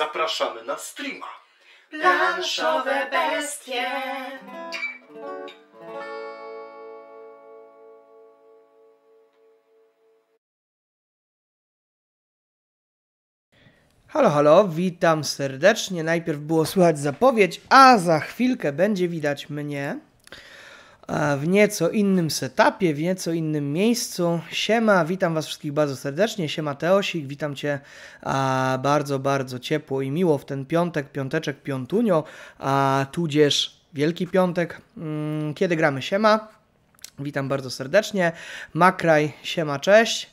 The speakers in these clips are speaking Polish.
zapraszamy na streama. Planszowe bestie. Halo, halo, witam serdecznie. Najpierw było słychać zapowiedź, a za chwilkę będzie widać mnie w nieco innym setupie, w nieco innym miejscu. Siema, witam Was wszystkich bardzo serdecznie. Siema Teosik, witam Cię bardzo, bardzo ciepło i miło w ten piątek, piąteczek, piątunio, a tudzież Wielki Piątek, mm, kiedy gramy Siema. Witam bardzo serdecznie. Makraj, siema, cześć.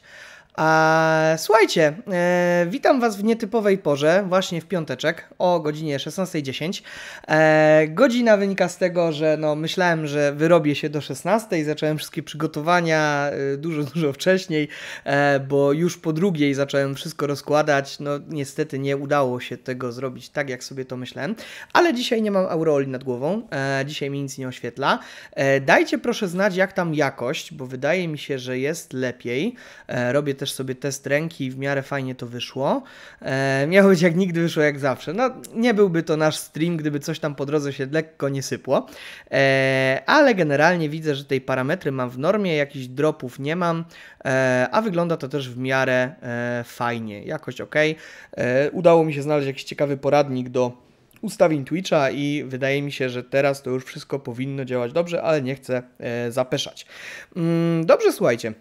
A słuchajcie, e, witam Was w nietypowej porze, właśnie w piąteczek o godzinie 16.10. Eee, godzina wynika z tego, że no, myślałem, że wyrobię się do 16.00, zacząłem wszystkie przygotowania e, dużo, dużo wcześniej, e, bo już po drugiej zacząłem wszystko rozkładać. No niestety nie udało się tego zrobić tak, jak sobie to myślałem, ale dzisiaj nie mam aureoli nad głową, dzisiaj mi nic nie oświetla. dajcie proszę znać, jak tam jakość, bo wydaje mi się, że jest lepiej. robię też też sobie test ręki i w miarę fajnie to wyszło. E, miało być jak nigdy, wyszło jak zawsze. No, nie byłby to nasz stream, gdyby coś tam po drodze się lekko nie sypło. E, ale generalnie widzę, że tej parametry mam w normie, jakichś dropów nie mam, e, a wygląda to też w miarę e, fajnie, jakoś ok. E, udało mi się znaleźć jakiś ciekawy poradnik do ustawień Twitcha i wydaje mi się, że teraz to już wszystko powinno działać dobrze, ale nie chcę e, zapeszać. Mm, dobrze, słuchajcie.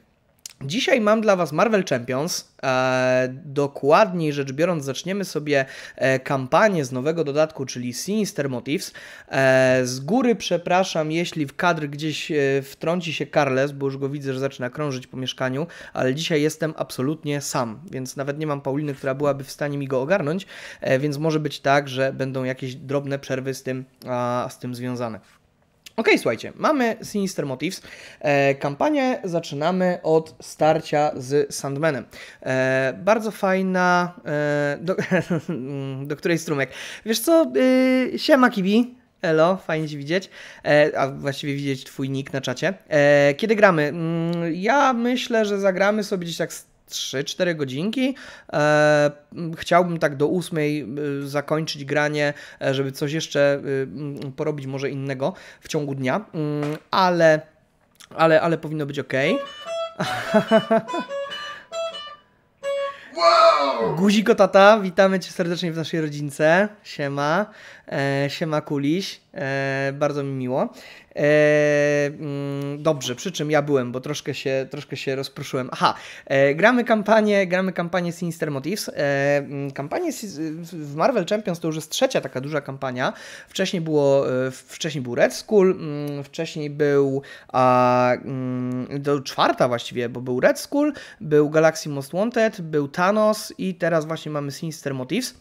Dzisiaj mam dla Was Marvel Champions. E, dokładniej rzecz biorąc, zaczniemy sobie e, kampanię z nowego dodatku, czyli Sinister Motives. E, z góry przepraszam, jeśli w kadr gdzieś e, wtrąci się Carles, bo już go widzę, że zaczyna krążyć po mieszkaniu, ale dzisiaj jestem absolutnie sam, więc nawet nie mam Pauliny, która byłaby w stanie mi go ogarnąć, e, więc może być tak, że będą jakieś drobne przerwy z tym, a, z tym związane. OK, słuchajcie, mamy Sinister Motives. E, kampanię zaczynamy od starcia z Sandmanem. E, bardzo fajna, e, do, do, której strumek. Wiesz co, e, siema Kibi, Elo, fajnie Cię widzieć, e, a właściwie widzieć Twój nick na czacie. E, kiedy gramy? Mm, ja myślę, że zagramy sobie gdzieś tak 3-4 godzinki. E, chciałbym tak do 8 e, zakończyć granie, e, żeby coś jeszcze porobić, może innego w ciągu dnia, mm, ale, ale, ale powinno być ok. Wow! Guziko tata, witamy Cię serdecznie w naszej rodzince. Siema, e, siema Kuliś, e, bardzo mi miło. E, mm, dobrze, przy czym ja byłem, bo troszkę się, troszkę się rozproszyłem. Aha, e, gramy kampanię, gramy kampanię Sinister Motives. E, mm, kampanię w Marvel Champions to już jest trzecia taka duża kampania. Wcześniej, było, e, wcześniej był Red Skull, mm, wcześniej był a, mm, to czwarta właściwie, bo był Red Skull, był Galaxy Most Wanted, był Thanos, i teraz właśnie mamy Sinister Motives.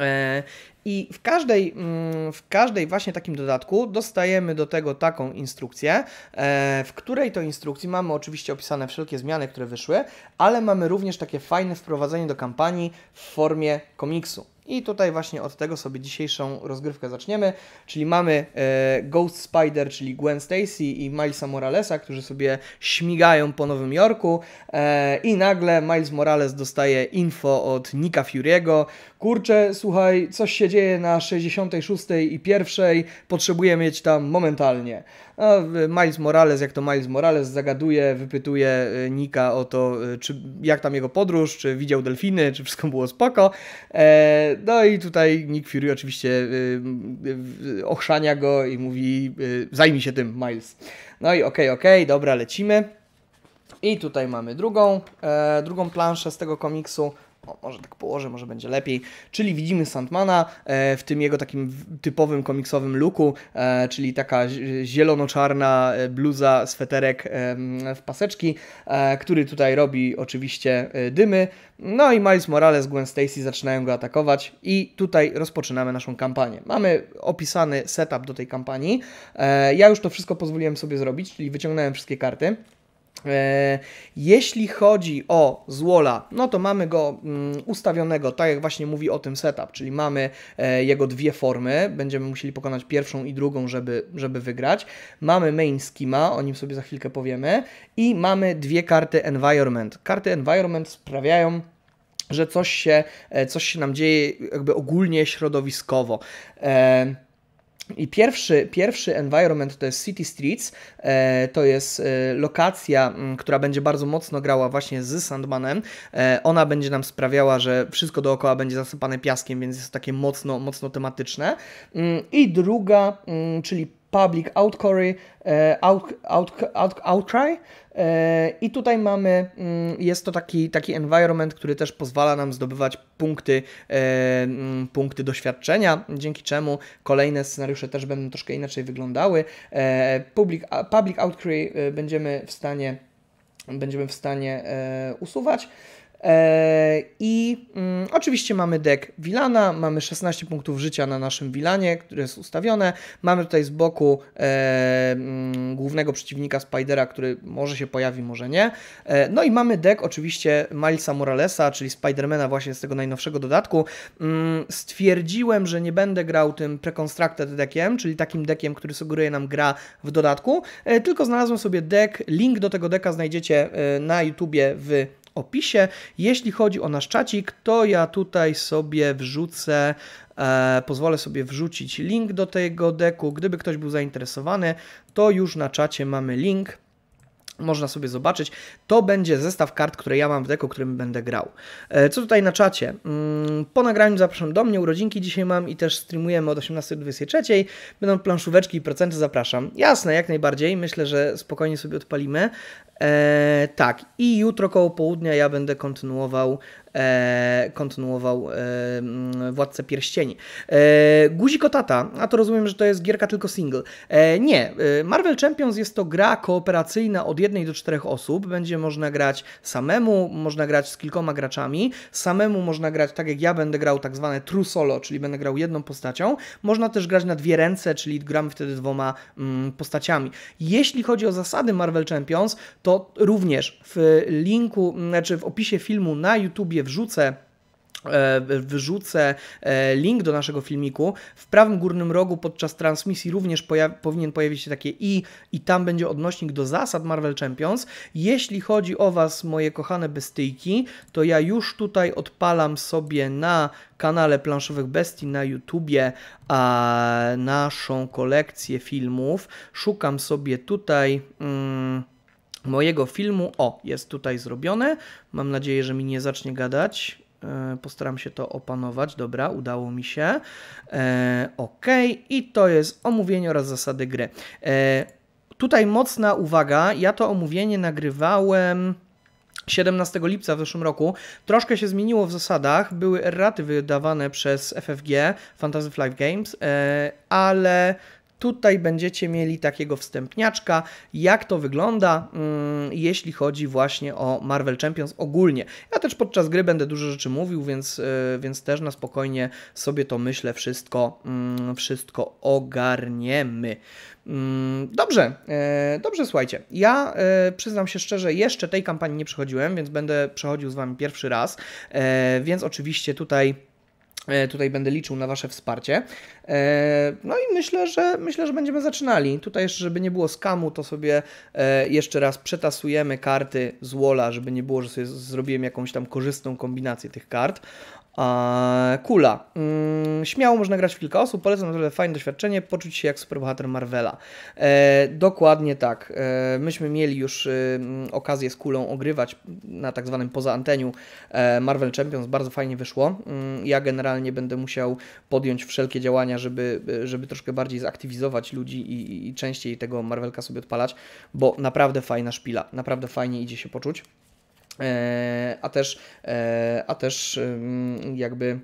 E, I w każdej, mm, w każdej właśnie takim dodatku dostajemy do tego taką instrukcję, e, w której to instrukcji mamy oczywiście opisane wszelkie zmiany, które wyszły, ale mamy również takie fajne wprowadzenie do kampanii w formie komiksu. I tutaj właśnie od tego sobie dzisiejszą rozgrywkę zaczniemy, czyli mamy e, Ghost Spider, czyli Gwen Stacy i Milesa Moralesa, którzy sobie śmigają po Nowym Jorku e, i nagle Miles Morales dostaje info od Nika Fury'ego, kurczę, słuchaj, coś się dzieje na 66 i pierwszej, potrzebuję mieć tam momentalnie. A Miles Morales, jak to Miles Morales zagaduje, wypytuje e, Nika o to, e, czy, jak tam jego podróż, czy widział delfiny, czy wszystko było spoko. E, no i tutaj Nick Fury oczywiście y, ochrzania go i mówi, y, zajmij się tym, Miles. No i okej, okay, okej, okay, dobra, lecimy. I tutaj mamy drugą, e, drugą planszę z tego komiksu. O, może tak położę, może będzie lepiej. Czyli widzimy Sandmana e, w tym jego takim typowym komiksowym looku, e, czyli taka zielono-czarna e, bluza, sweterek w paseczki, który tutaj robi oczywiście dymy. No i Miles Morales, Gwen Stacy zaczynają go atakować i tutaj rozpoczynamy naszą kampanię. Mamy opisany setup do tej kampanii. Ja już to wszystko pozwoliłem sobie zrobić, czyli wyciągnąłem wszystkie karty. E, jeśli chodzi o złola, no to mamy go mm, ustawionego, tak jak właśnie mówi o tym setup, czyli mamy e, jego dwie formy, będziemy musieli pokonać pierwszą i drugą, żeby, żeby wygrać. Mamy main schema, o nim sobie za chwilkę powiemy i mamy dwie karty environment. Karty environment sprawiają, że coś się, e, coś się nam dzieje jakby ogólnie środowiskowo. Eee, i pierwszy, pierwszy environment to jest City Streets, e, to jest e, lokacja, mm, która będzie bardzo mocno grała właśnie z Sandmanem. E, ona będzie nam sprawiała, że wszystko dookoła będzie zasypane piaskiem, więc jest takie mocno, mocno tematyczne. Mm, I druga, mm, czyli Public Outcry, out, out, out, Outcry, E, I tutaj mamy, mm, jest to taki, taki environment, który też pozwala nam zdobywać punkty, e, mm, punkty doświadczenia, dzięki czemu kolejne scenariusze też będą troszkę inaczej wyglądały. E, public, public Outcry będziemy w stanie będziemy w stanie usuwać. E, I mm, oczywiście mamy deck Wilana, mamy 16 punktów życia na naszym Wilanie, które jest ustawione. Mamy tutaj z boku e, mm, głównego przeciwnika Spidera, który może się pojawi, może nie. E, no i mamy deck oczywiście Milesa Moralesa, czyli Spidermana właśnie z tego najnowszego dodatku. Mm, stwierdziłem, że nie będę grał tym Preconstructed deckiem, czyli takim deckiem, który sugeruje nam gra w dodatku, e, tylko znalazłem sobie deck, link do tego decka znajdziecie e, na YouTubie w opisie. Jeśli chodzi o nasz czacik, to ja tutaj sobie wrzucę, e, pozwolę sobie wrzucić link do tego deku. Gdyby ktoś był zainteresowany, to już na czacie mamy link można sobie zobaczyć. To będzie zestaw kart, które ja mam w deku, którym będę grał. E, co tutaj na czacie? Mm, po nagraniu zapraszam do mnie, urodzinki dzisiaj mam i też streamujemy od 18 do 23. Będą planszóweczki i procenty, zapraszam. Jasne, jak najbardziej, myślę, że spokojnie sobie odpalimy. Eee, tak, i jutro koło południa ja będę kontynuował e, kontynuował e, mm, Władcę Pierścieni. E, Guziko Tata, a to rozumiem, że to jest gierka tylko single. E, nie, e, Marvel Champions jest to gra kooperacyjna od jednej do czterech osób. Będzie można grać samemu, można grać z kilkoma graczami. Samemu można grać tak jak ja będę grał tak zwane true solo, czyli będę grał jedną postacią. Można też grać na dwie ręce, czyli gramy wtedy dwoma mm, postaciami. Jeśli chodzi o zasady Marvel Champions, to również w linku, znaczy w opisie filmu na YouTubie właściwie wrzucę e, wyrzucę e, link do naszego filmiku. W prawym górnym rogu podczas transmisji również powinien pojawić się takie i i tam będzie odnośnik do zasad Marvel Champions. Jeśli chodzi o Was, moje kochane bestyjki, to ja już tutaj odpalam sobie na kanale Planszowych Bestii na YouTubie a, naszą kolekcję filmów. Szukam sobie tutaj... Mm, mojego filmu. O, jest tutaj zrobione. Mam nadzieję, że mi nie zacznie gadać. E, postaram się to opanować. Dobra, udało mi się. E, ok, i to jest omówienie oraz zasady gry. E, tutaj mocna uwaga. Ja to omówienie nagrywałem. 17 lipca w zeszłym roku. Troszkę się zmieniło w zasadach, były erraty wydawane przez FFG, Fantasy Flight Games, e, ale Tutaj będziecie mieli takiego wstępniaczka, jak to wygląda, mm, jeśli chodzi właśnie o Marvel Champions ogólnie. Ja też podczas gry będę dużo rzeczy mówił, więc, e, więc też na spokojnie sobie to myślę, wszystko, mm, wszystko ogarniemy. Mm, dobrze, e, dobrze, słuchajcie. Ja e, przyznam się szczerze, jeszcze tej kampanii nie przechodziłem, więc będę przechodził z Wami pierwszy raz, więc oczywiście tutaj E, tutaj będę liczył na Wasze wsparcie. E, no i myślę, że myślę, że będziemy zaczynali. Tutaj jeszcze, żeby nie było skamu, to sobie e, jeszcze raz przetasujemy karty z Wola, żeby nie było, że sobie zrobiłem jakąś tam korzystną kombinację tych kart. Kula. Mm, śmiało można grać w kilka osób, polecam na tyle fajne doświadczenie, poczuć się jak superbohater Marvela. E, dokładnie tak. E, myśmy mieli już y, mm, okazję z Kulą ogrywać na tak zwanym poza anteniu e, Marvel Champions, bardzo fajnie wyszło. Mm, ja generalnie będę musiał podjąć wszelkie działania, żeby, y, żeby troszkę bardziej zaktywizować ludzi i, i częściej tego Marvelka sobie odpalać, bo naprawdę fajna szpila, naprawdę fajnie idzie się poczuć. E, a też, e, a też jakby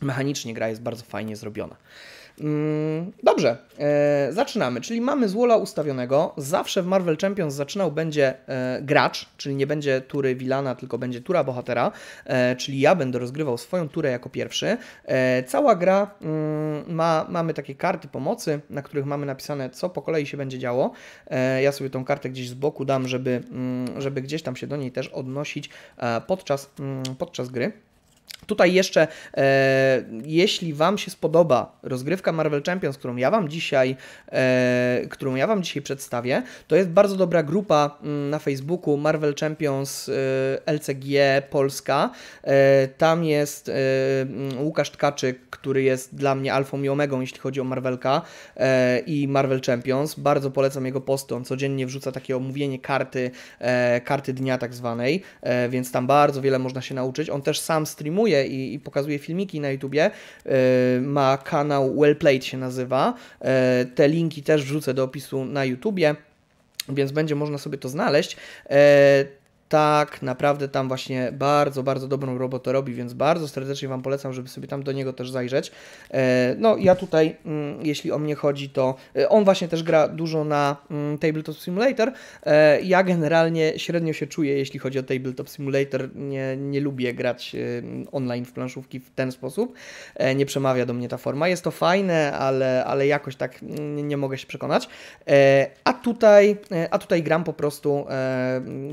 mechanicznie gra jest bardzo fajnie zrobiona. Mm, dobrze, e, zaczynamy. Czyli mamy złola ustawionego. Zawsze w Marvel Champions zaczynał będzie e, gracz, czyli nie będzie tury Vilana, tylko będzie tura bohatera, e, czyli ja będę rozgrywał swoją turę jako pierwszy. Cała gra mm, ma, mamy takie karty pomocy, na których mamy napisane, co po kolei się będzie działo. Ja sobie tą kartę gdzieś z boku dam, żeby, mm, żeby gdzieś tam się do niej też odnosić podczas, podczas gry. Tutaj jeszcze, e, jeśli Wam się spodoba rozgrywka Marvel Champions, którą ja Wam dzisiaj, e, którą ja Wam dzisiaj przedstawię, to jest bardzo dobra grupa mm, na Facebooku Marvel Champions e, LCG Polska. E, tam jest e, mm, Łukasz Tkaczyk, który jest dla mnie alfą i omegą, jeśli chodzi o Marvelka i Marvel Champions. Bardzo polecam jego posty. On codziennie wrzuca takie omówienie karty, karty dnia tak zwanej, więc tam bardzo wiele można się nauczyć. On też sam streamuje i, i pokazuje filmiki na YouTubie. E, ma kanał Wellplayed się nazywa. E, te linki też wrzucę do opisu na YouTubie więc będzie można sobie to znaleźć. E, tak naprawdę tam właśnie bardzo, bardzo dobrą robotę robi, więc bardzo serdecznie Wam polecam, żeby sobie tam do niego też zajrzeć. E, no ja tutaj, mm, jeśli o mnie chodzi, to e, on właśnie też gra dużo na mm, Tabletop Simulator. E, ja generalnie średnio się czuję, jeśli chodzi o Tabletop Simulator. Nie, nie lubię grać online w planszówki w ten sposób. Nie przemawia do mnie ta forma. Jest to fajne, ale, ale jakoś tak nie mogę się przekonać. A tutaj, a tutaj gram po prostu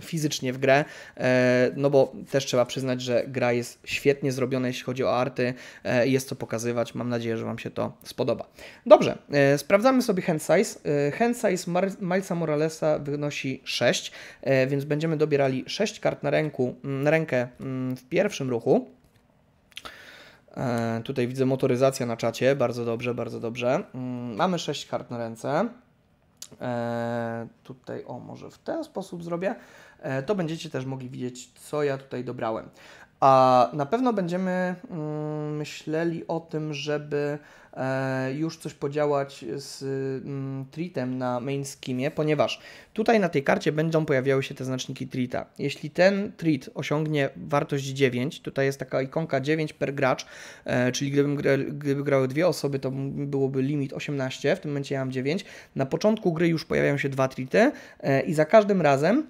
fizycznie w grę grę, e, no bo też trzeba przyznać, że gra jest świetnie zrobiona, jeśli chodzi o arty, e, jest co pokazywać, mam nadzieję, że Wam się to spodoba. Dobrze, e, sprawdzamy sobie hand size. Hand size Milesa Moralesa wynosi 6, więc będziemy dobierali 6 kart na, ręku, mm, na rękę mm, w pierwszym ruchu. Tutaj widzę motoryzacja na czacie, bardzo dobrze, bardzo dobrze. Mm, mamy 6 kart na ręce. Tutaj, o może w ten sposób zrobię. E, to będziecie też mogli widzieć, co ja tutaj dobrałem. A na pewno będziemy mm, myśleli o tym, żeby e, już coś podziałać z mm, tritem na main schemie, ponieważ tutaj na tej karcie będą pojawiały się te znaczniki trita. Jeśli ten trit osiągnie wartość 9, tutaj jest taka ikonka 9 per gracz, e, czyli gdybym gra, gdyby grały dwie osoby, to byłoby limit 18, w tym momencie ja mam 9. Na początku gry już pojawiają się dwa trity i za każdym razem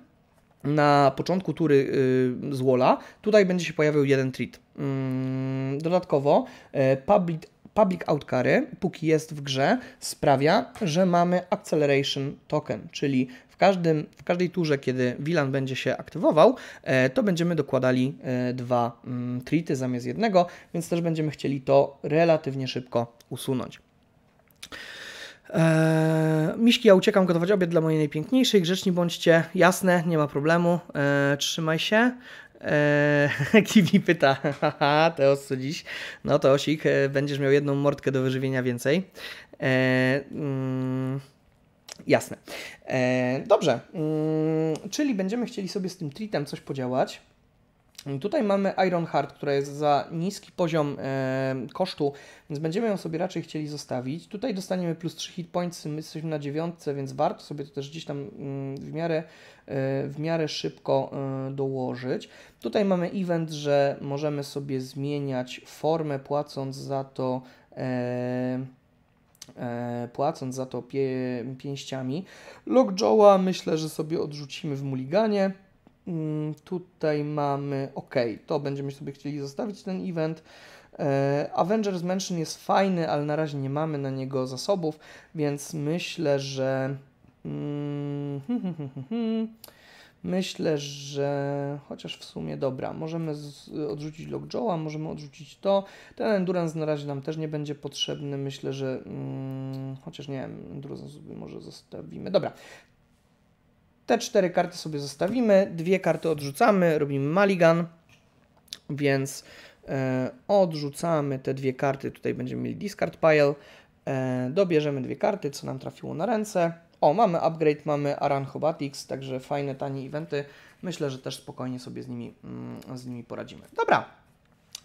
na początku tury y, z Walla, tutaj będzie się pojawiał jeden treat. Mm, dodatkowo e, public, public outcary, póki jest w grze, sprawia, że mamy acceleration token, czyli w, każdym, w każdej turze, kiedy Wilan będzie się aktywował, e, to będziemy dokładali e, dwa mm, treaty zamiast jednego, więc też będziemy chcieli to relatywnie szybko usunąć. Eee, miśki, ja uciekam gotować obiad dla mojej najpiękniejszej. Grzeczni bądźcie, jasne, nie ma problemu. Eee, trzymaj się. Eee, Kiwi pyta, haha, Teos co dziś? No to Osik, e, będziesz miał jedną mordkę do wyżywienia więcej. Eee, mm, jasne. Eee, dobrze, mm, czyli będziemy chcieli sobie z tym tritem coś podziałać. Mm, tutaj mamy Iron Heart, która jest za niski poziom e, kosztu, więc będziemy ją sobie raczej chcieli zostawić. Tutaj dostaniemy plus 3 hit points, my jesteśmy na dziewiątce, więc warto sobie to też gdzieś tam mm, w miarę, e, w miarę szybko e, dołożyć. Tutaj mamy event, że możemy sobie zmieniać formę płacąc za to e, płacąc za to pie, pięściami. Lockjawa myślę, że sobie odrzucimy w Mulliganie. Mm, tutaj mamy, ok, to będziemy sobie chcieli zostawić ten event. E, Avengers Mansion jest fajny, ale na razie nie mamy na niego zasobów, więc myślę, że mm, myślę, że chociaż w sumie dobra, możemy z... odrzucić Lockjaw'a, możemy odrzucić to. Ten Endurance na razie nam też nie będzie potrzebny. Myślę, że mm, chociaż nie wiem, Endurance sobie może zostawimy. Dobra, te cztery karty sobie zostawimy, dwie karty odrzucamy, robimy maligan, więc e, odrzucamy te dwie karty, tutaj będziemy mieli discard pile, e, dobierzemy dwie karty, co nam trafiło na ręce. O, mamy upgrade, mamy Aranchobatics, także fajne, tanie eventy. Myślę, że też spokojnie sobie z nimi, mm, z nimi poradzimy. Dobra,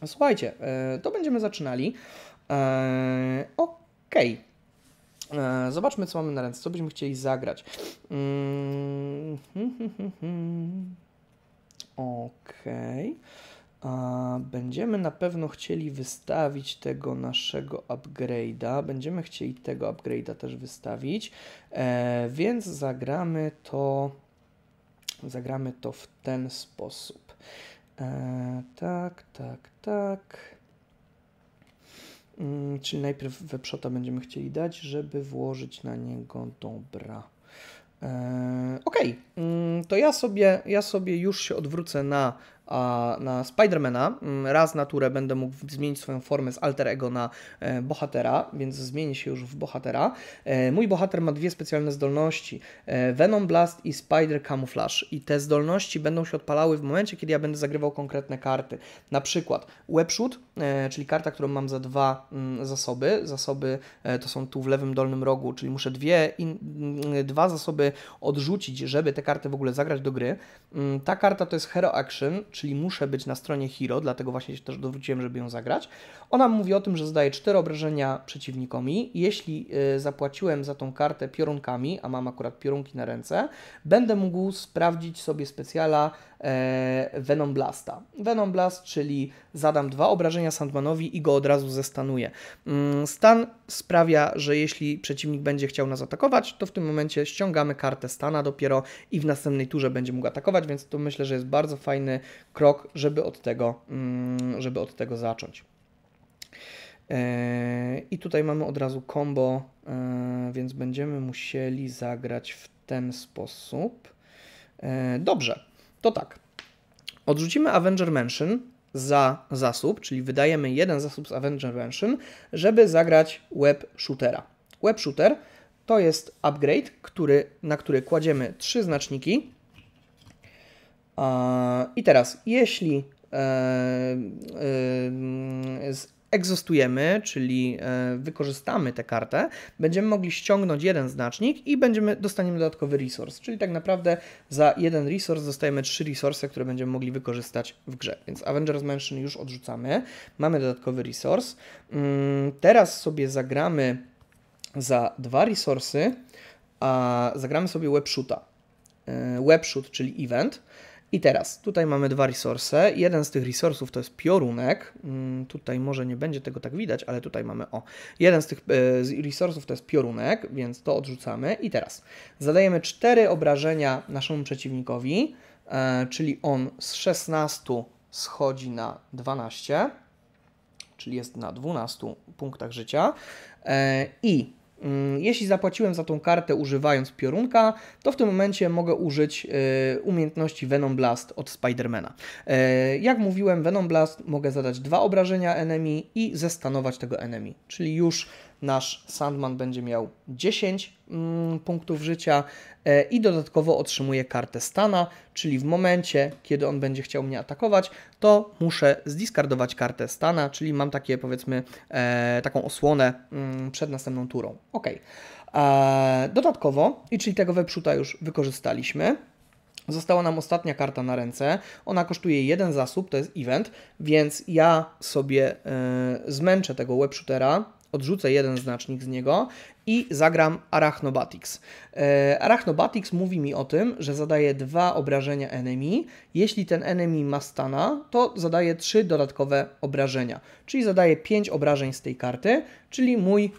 słuchajcie, e, to będziemy zaczynali. E, Okej. Okay. E, zobaczmy, co mamy na ręce, co byśmy chcieli zagrać. Mm. Okej. Okay. Będziemy na pewno chcieli wystawić tego naszego upgrade'a. Będziemy chcieli tego upgrade'a też wystawić, e, więc zagramy to, zagramy to w ten sposób. E, tak, tak, tak. Mm, czyli najpierw weprzota będziemy chcieli dać, żeby włożyć na niego dobra. E, okej, okay. Mm, to ja sobie, ja sobie już się odwrócę na a na Spidermana. Mm, raz na turę będę mógł zmienić swoją formę z alter ego na e, bohatera, więc zmienię się już w bohatera. E, mój bohater ma dwie specjalne zdolności: e, Venom Blast i Spider Camouflage. I te zdolności będą się odpalały w momencie, kiedy ja będę zagrywał konkretne karty. Na przykład Webshoot, czyli karta, którą mam za dwa mm, zasoby. Zasoby to są tu w lewym dolnym rogu, czyli muszę dwie in, mm, dwa zasoby odrzucić, żeby te karty w ogóle zagrać do gry. Ta karta to jest Hero Action czyli muszę być na stronie Hiro, dlatego właśnie się też dowróciłem, żeby ją zagrać. Ona mówi o tym, że zdaje 4 obrażenia i Jeśli y, zapłaciłem za tą kartę piorunkami, a mam akurat piorunki na ręce, będę mógł sprawdzić sobie specjala e, Venom Blasta. Venom Blast, czyli zadam dwa obrażenia Sandmanowi i go od razu zestanuję. Mm, stan sprawia, że jeśli przeciwnik będzie chciał nas atakować, to w tym momencie ściągamy kartę stana dopiero i w następnej turze będzie mógł atakować, więc to myślę, że jest bardzo fajny krok, żeby od tego, mm, żeby od tego zacząć. E, I tutaj mamy od razu combo, e, więc będziemy musieli zagrać w ten sposób. E, dobrze, to tak. Odrzucimy Avenger Mansion za zasób, czyli wydajemy jeden zasób z Avenger Mansion, żeby zagrać web shootera. Web shooter to jest upgrade, który, na który kładziemy trzy znaczniki i teraz, jeśli e, e, egzostujemy, czyli e, wykorzystamy tę kartę, będziemy mogli ściągnąć jeden znacznik i będziemy dostaniemy dodatkowy resource, czyli tak naprawdę za jeden resource dostajemy trzy resource, które będziemy mogli wykorzystać w grze. Więc Avengers Mansion już odrzucamy, mamy dodatkowy resource. Mm, teraz sobie zagramy za dwa resourcy, a zagramy sobie webshoota. Webshoot, czyli event. I teraz, tutaj mamy dwa resursy. Jeden z tych resource'ów to jest piorunek. Mm, tutaj może nie będzie tego tak widać, ale tutaj mamy o. Jeden z tych e, resource'ów to jest piorunek, więc to odrzucamy. I teraz zadajemy cztery obrażenia naszemu przeciwnikowi, e, czyli on z 16 schodzi na 12, czyli jest na 12 punktach życia. E, I Mm, jeśli zapłaciłem za tą kartę używając piorunka, to w tym momencie mogę użyć e, umiejętności Venom Blast od Spidermana. E, jak mówiłem, Venom Blast mogę zadać dwa obrażenia enemy i zestanować tego enemy, czyli już nasz Sandman będzie miał 10 mm, punktów życia e, i dodatkowo otrzymuje kartę stana, czyli w momencie, kiedy on będzie chciał mnie atakować, to muszę zdiskardować kartę stana, czyli mam takie powiedzmy e, taką osłonę mm, przed następną turą. Ok. E, dodatkowo, i czyli tego weprzuta już wykorzystaliśmy, Została nam ostatnia karta na ręce. Ona kosztuje jeden zasób, to jest event, więc ja sobie y, zmęczę tego webshootera odrzucę jeden znacznik z niego i zagram Arachnobatics. E, Arachnobatics mówi mi o tym, że zadaje dwa obrażenia enemy. Jeśli ten enemy ma stana, to zadaje trzy dodatkowe obrażenia, czyli zadaje pięć obrażeń z tej karty, czyli mój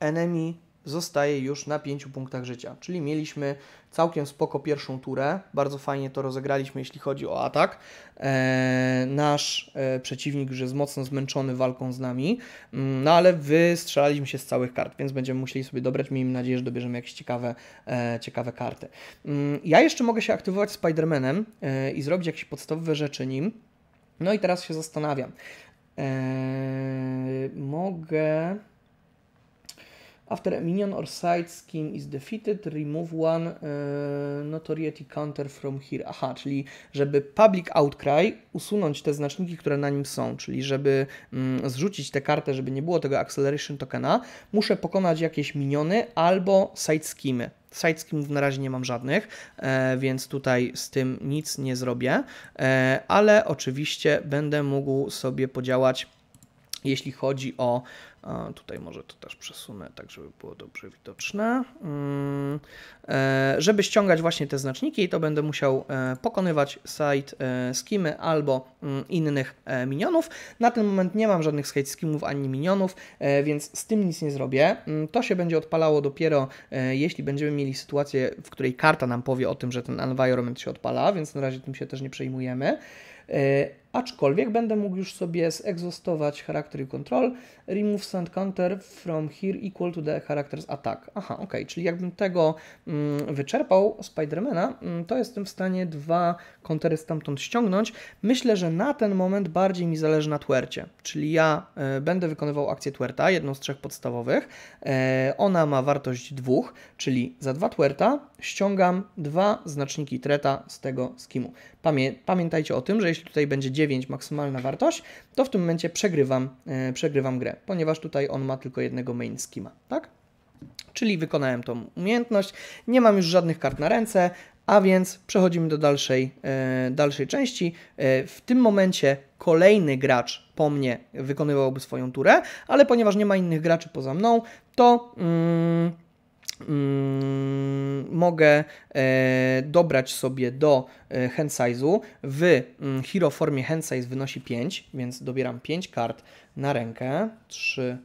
enemy zostaje już na pięciu punktach życia. Czyli mieliśmy całkiem spoko pierwszą turę, bardzo fajnie to rozegraliśmy, jeśli chodzi o atak. Eee, nasz e, przeciwnik już jest mocno zmęczony walką z nami, mm, no ale wystrzelaliśmy się z całych kart, więc będziemy musieli sobie dobrać, miejmy nadzieję, że dobierzemy jakieś ciekawe, e, ciekawe karty. Mm, ja jeszcze mogę się aktywować Spider-Manem e, i zrobić jakieś podstawowe rzeczy nim. No i teraz się zastanawiam. Eee, mogę After a minion or side scheme is defeated, remove one e, notoriety counter from here. Aha, czyli żeby public outcry usunąć te znaczniki, które na nim są, czyli żeby mm, zrzucić tę kartę, żeby nie było tego acceleration tokena, muszę pokonać jakieś miniony albo side schemy. Side schemów na razie nie mam żadnych, e, więc tutaj z tym nic nie zrobię, e, ale oczywiście będę mógł sobie podziałać jeśli chodzi o Tutaj może to też przesunę, tak żeby było dobrze widoczne. Mm, e, żeby ściągać właśnie te znaczniki, to będę musiał e, pokonywać site e, skimy albo mm, innych minionów. Na ten moment nie mam żadnych skate skimów ani minionów, więc z tym nic nie zrobię. Mm, to się będzie odpalało dopiero, jeśli będziemy mieli sytuację, w której karta nam powie o tym, że ten environment się odpala, więc na razie tym się też nie przejmujemy aczkolwiek będę mógł już sobie zegzostować charakter control, remove send counter from here equal to the characters attack. Aha, ok, czyli jakbym tego mm, wyczerpał Spidermana, mm, to jestem w stanie dwa countery stamtąd ściągnąć. Myślę, że na ten moment bardziej mi zależy na twercie, czyli ja y, będę wykonywał akcję twerta, jedną z trzech podstawowych. E, ona ma wartość dwóch, czyli za dwa twerta ściągam dwa znaczniki treta z tego skimu. Pamię pamiętajcie o tym, że jeśli tutaj będzie 9 maksymalna wartość, to w tym momencie przegrywam, yy, przegrywam grę, ponieważ tutaj on ma tylko jednego main schema, tak? Czyli wykonałem tą umiejętność, nie mam już żadnych kart na ręce, a więc przechodzimy do dalszej, yy, dalszej części. Yy, w tym momencie kolejny gracz po mnie wykonywałby swoją turę, ale ponieważ nie ma innych graczy poza mną, to... Yy, Mm, mogę e, dobrać sobie do e, hand size'u. W mm, hero formie hand size wynosi 5, więc dobieram 5 kart na rękę. 3,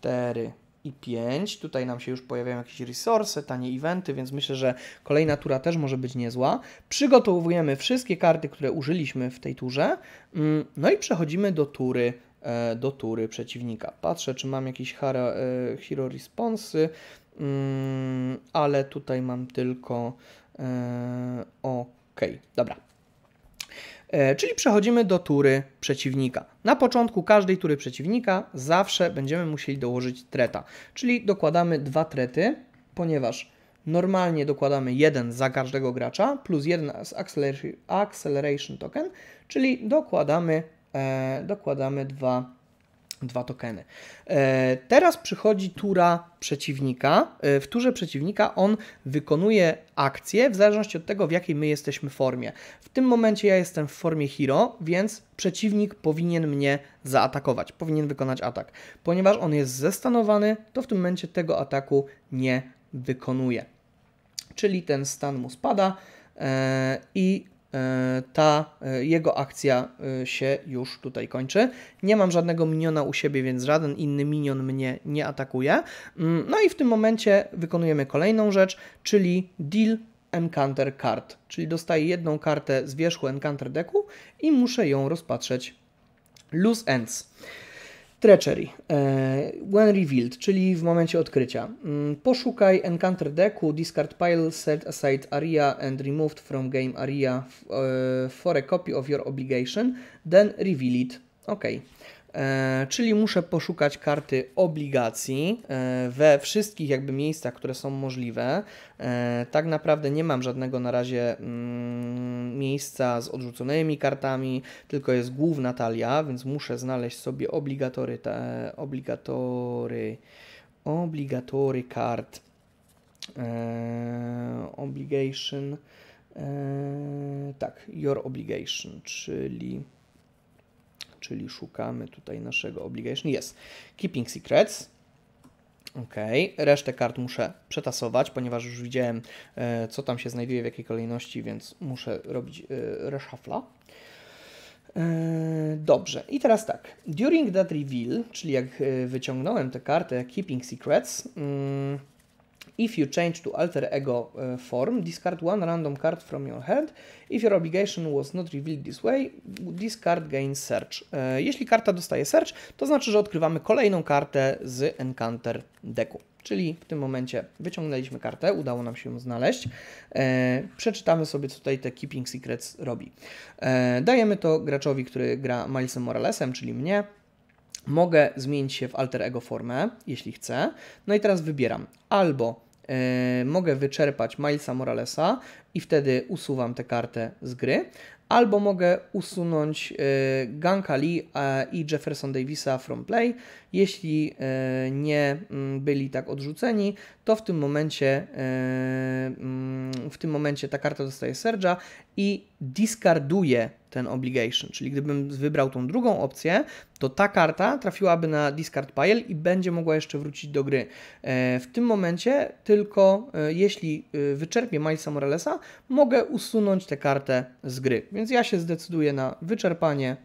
4 i 5. Tutaj nam się już pojawiają jakieś resource, tanie eventy, więc myślę, że kolejna tura też może być niezła. Przygotowujemy wszystkie karty, które użyliśmy w tej turze. Mm, no i przechodzimy do tury E, do tury przeciwnika. Patrzę, czy mam jakieś hero, hero responsy, mm, ale tutaj mam tylko e, OK. Dobra. E, czyli przechodzimy do tury przeciwnika. Na początku każdej tury przeciwnika zawsze będziemy musieli dołożyć treta, czyli dokładamy dwa trety, ponieważ normalnie dokładamy jeden za każdego gracza plus jeden z acceleration token, czyli dokładamy E, dokładamy dwa, dwa tokeny. E, teraz przychodzi tura przeciwnika. E, w turze przeciwnika on wykonuje akcję w zależności od tego, w jakiej my jesteśmy formie. W tym momencie ja jestem w formie hero, więc przeciwnik powinien mnie zaatakować, powinien wykonać atak. Ponieważ on jest zestanowany, to w tym momencie tego ataku nie wykonuje. Czyli ten stan mu spada i E, ta e, jego akcja e, się już tutaj kończy. Nie mam żadnego miniona u siebie, więc żaden inny minion mnie nie atakuje. Mm, no i w tym momencie wykonujemy kolejną rzecz, czyli deal encounter card, czyli dostaję jedną kartę z wierzchu encounter deku i muszę ją rozpatrzeć loose ends. Treachery, when revealed, czyli w momencie odkrycia. Mm, poszukaj Encounter Deku, discard pile, set aside area and removed from game area e, for a copy of your obligation, then reveal it. OK. E, czyli muszę poszukać karty obligacji e, we wszystkich jakby miejscach, które są możliwe. E, tak naprawdę nie mam żadnego na razie mm, miejsca z odrzuconymi kartami, tylko jest główna talia, więc muszę znaleźć sobie obligatory, te, obligatory, obligatory kart. obligation, tak, your obligation, czyli czyli szukamy tutaj naszego obligation. Jest. Keeping Secrets. Ok, resztę kart muszę przetasować, ponieważ już widziałem, e, co tam się znajduje, w jakiej kolejności, więc muszę robić e, reshafla. E, dobrze, i teraz tak. During that reveal, czyli jak wyciągnąłem tę kartę Keeping Secrets, mm, If you change to alter ego e, form, discard one random card from your hand. If your obligation was not revealed this way, this card gains search. E, jeśli karta dostaje search, to znaczy, że odkrywamy kolejną kartę z Encounter deku. Czyli w tym momencie wyciągnęliśmy kartę, udało nam się ją znaleźć. E, przeczytamy sobie, co tutaj te Keeping Secrets robi. dajemy to graczowi, który gra Milesem Moralesem, czyli mnie. Mogę zmienić się w alter ego formę, jeśli chcę. No i teraz wybieram albo E, mogę wyczerpać Milesa Moralesa i wtedy usuwam tę kartę z gry, albo mogę usunąć e, Ganka Lee i Jefferson Davisa from play. Jeśli e, nie mm, byli tak odrzuceni, to w tym momencie mm, w tym momencie ta karta dostaje Serge'a i discarduje ten obligation. Czyli gdybym wybrał tą drugą opcję, to ta karta trafiłaby na discard pile i będzie mogła jeszcze wrócić do gry. E, w tym momencie tylko e, jeśli e, wyczerpię Milesa Moralesa, mogę usunąć tę kartę z gry. Więc ja się zdecyduję na wyczerpanie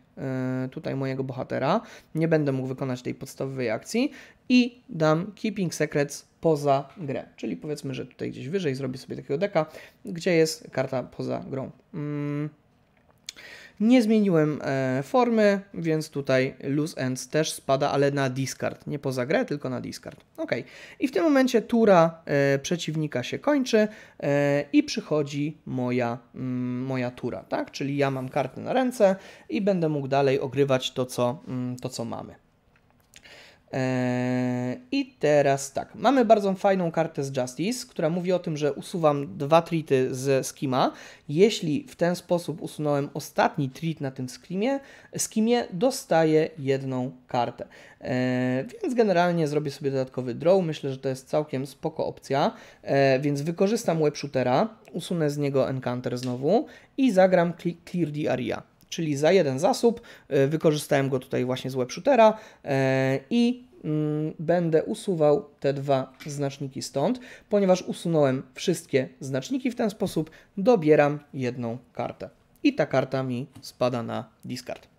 tutaj mojego bohatera. Nie będę mógł wykonać tej podstawowej akcji i dam Keeping Secrets poza grę. Czyli powiedzmy, że tutaj gdzieś wyżej zrobi sobie takiego deka, gdzie jest karta poza grą. Mm. Nie zmieniłem e, formy, więc tutaj loose ends też spada, ale na discard. Nie poza grę, tylko na discard. Ok. I w tym momencie tura e, przeciwnika się kończy e, i przychodzi moja, mm, moja tura, tak? Czyli ja mam karty na ręce i będę mógł dalej ogrywać to, co, mm, to, co mamy. Eee, I teraz tak, mamy bardzo fajną kartę z Justice, która mówi o tym, że usuwam dwa trity z skima. Jeśli w ten sposób usunąłem ostatni trit na tym skimie, skimie dostaję jedną kartę. Eee, więc generalnie zrobię sobie dodatkowy draw, myślę, że to jest całkiem spoko opcja. Eee, więc wykorzystam web shootera, usunę z niego encounter znowu i zagram Clear the Area czyli za jeden zasób. E, wykorzystałem go tutaj właśnie z WebShootera e, i mm, będę usuwał te dwa znaczniki stąd. Ponieważ usunąłem wszystkie znaczniki w ten sposób, dobieram jedną kartę. I ta karta mi spada na discard.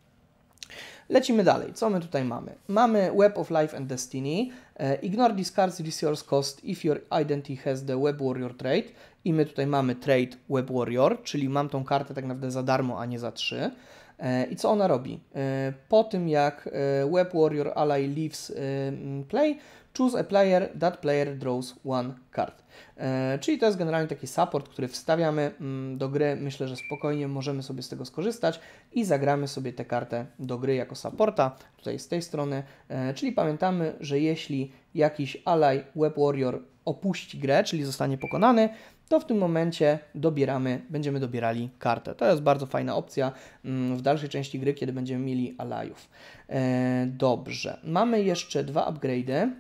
Lecimy dalej. Co my tutaj mamy? Mamy Web of Life and Destiny. E, Ignore discards resource cost if your identity has the Web Warrior trait. I my tutaj mamy trade Web Warrior, czyli mam tą kartę tak naprawdę za darmo, a nie za 3. E, I co ona robi? E, po tym jak Web Warrior Ally leaves mm, play, Choose a player, that player draws one card. E, czyli to jest generalnie taki support, który wstawiamy mm, do gry. Myślę, że spokojnie możemy sobie z tego skorzystać i zagramy sobie tę kartę do gry jako supporta, tutaj z tej strony. E, czyli pamiętamy, że jeśli jakiś ally Web Warrior opuści grę, czyli zostanie pokonany, to w tym momencie dobieramy, będziemy dobierali kartę. To jest bardzo fajna opcja mm, w dalszej części gry, kiedy będziemy mieli alajów. E, dobrze, mamy jeszcze dwa upgrade'y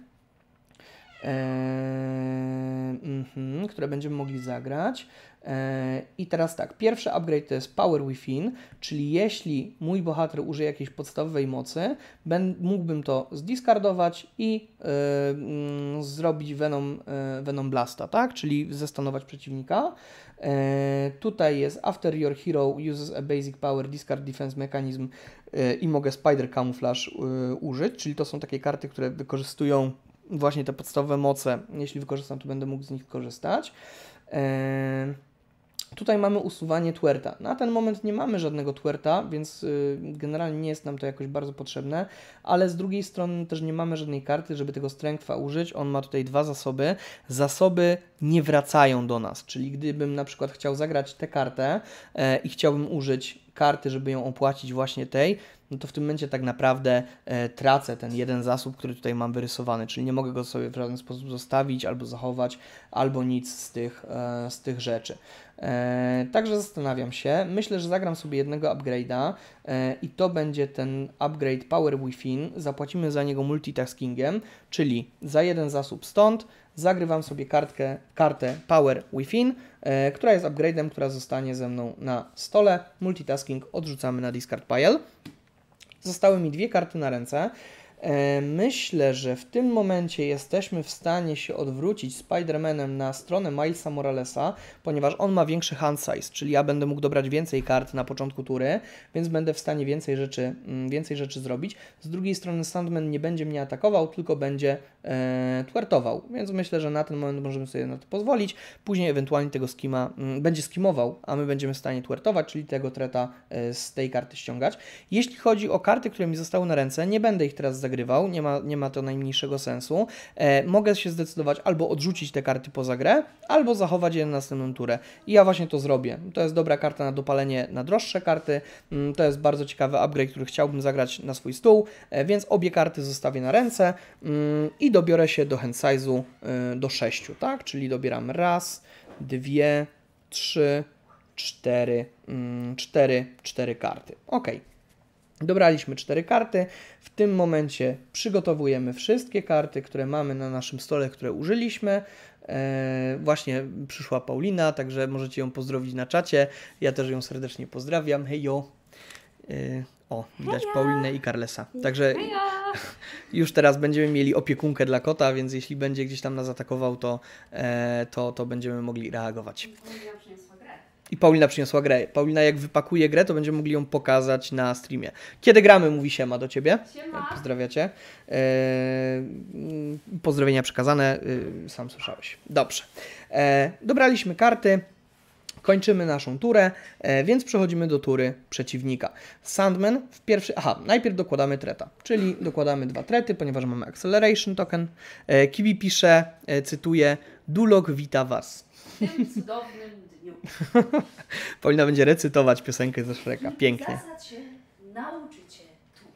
mm-hmm, które będziemy mogli zagrać. Eee, I teraz tak, pierwszy upgrade to jest Power Within, czyli jeśli mój bohater użyje jakiejś podstawowej mocy, ben, mógłbym to zdiscardować i y, y, zrobić Venom, y, Venom Blasta, tak? Czyli zastanować przeciwnika. tutaj jest After Your Hero uses a basic power discard defense mechanism i mogę Spider Camouflage użyć, czyli to są takie karty, które wykorzystują właśnie te podstawowe moce, jeśli wykorzystam, to będę mógł z nich korzystać. Eee, tutaj mamy usuwanie twerta. Na ten moment nie mamy żadnego twerta, więc y, generalnie nie jest nam to jakoś bardzo potrzebne, ale z drugiej strony też nie mamy żadnej karty, żeby tego strength'a użyć. On ma tutaj dwa zasoby. Zasoby nie wracają do nas. Czyli gdybym na przykład chciał zagrać tę kartę e, i chciałbym użyć karty, żeby ją opłacić właśnie tej, no to w tym momencie tak naprawdę e, tracę ten jeden zasób, który tutaj mam wyrysowany, czyli nie mogę go sobie w żaden sposób zostawić albo zachować, albo nic z tych, e, z tych rzeczy. E, także zastanawiam się. Myślę, że zagram sobie jednego upgrade'a e, i to będzie ten upgrade Power Within. Zapłacimy za niego multitaskingiem, czyli za jeden zasób stąd, zagrywam sobie kartkę, kartę Power Within, e, która jest upgrade'em, która zostanie ze mną na stole. Multitasking odrzucamy na discard pile. Zostały mi dwie karty na ręce. E, myślę, że w tym momencie jesteśmy w stanie się odwrócić Spider-Manem na stronę Milesa Moralesa, ponieważ on ma większy hand size, czyli ja będę mógł dobrać więcej kart na początku tury, więc będę w stanie więcej rzeczy, mm, więcej rzeczy zrobić. Z drugiej strony Sandman nie będzie mnie atakował, tylko będzie e, twertował, więc myślę, że na ten moment możemy sobie na to pozwolić. Później ewentualnie tego skima mm, będzie skimował, a my będziemy w stanie twertować, czyli tego treta e, z tej karty ściągać. Jeśli chodzi o karty, które mi zostały na ręce, nie będę ich teraz zagrać nie ma, nie ma to najmniejszego sensu. E, mogę się zdecydować albo odrzucić te karty poza grę, albo zachować je na następną turę. I ja właśnie to zrobię. To jest dobra karta na dopalenie na droższe karty, mm, to jest bardzo ciekawy upgrade, który chciałbym zagrać na swój stół, e, więc obie karty zostawię na ręce mm, i dobiorę się do hand size'u e, do 6, tak? Czyli dobieram raz, dwie, trzy, cztery, mm, cztery, cztery karty. Okej. Okay. Dobraliśmy cztery karty. W tym momencie przygotowujemy wszystkie karty, które mamy na naszym stole, które użyliśmy. Eee, właśnie przyszła Paulina, także możecie ją pozdrowić na czacie. Ja też ją serdecznie pozdrawiam. Hejo. Eee, o, widać Heja. Paulinę i Carlesa. Także Heja. już teraz będziemy mieli opiekunkę dla kota, więc jeśli będzie gdzieś tam nas atakował, to, e, to, to będziemy mogli reagować. No i Paulina przyniosła grę. Paulina jak wypakuje grę, to będziemy mogli ją pokazać na streamie. Kiedy gramy, mówi Siema do Ciebie. Siema. E, Pozdrawiacie. Yy, mm, pozdrowienia przekazane, y, sam słyszałeś. Dobrze. E, dobraliśmy karty kończymy naszą turę, e, więc przechodzimy do tury przeciwnika. Sandman w pierwszy... Aha, najpierw dokładamy treta, czyli dokładamy dwa trety, ponieważ mamy Acceleration Token. Kiwi pisze, cytuję, Dulok wita Was. W tym cudownym dniu. Powinna będzie recytować piosenkę ze Szreka. Pięknie. Zasad nauczycie tu.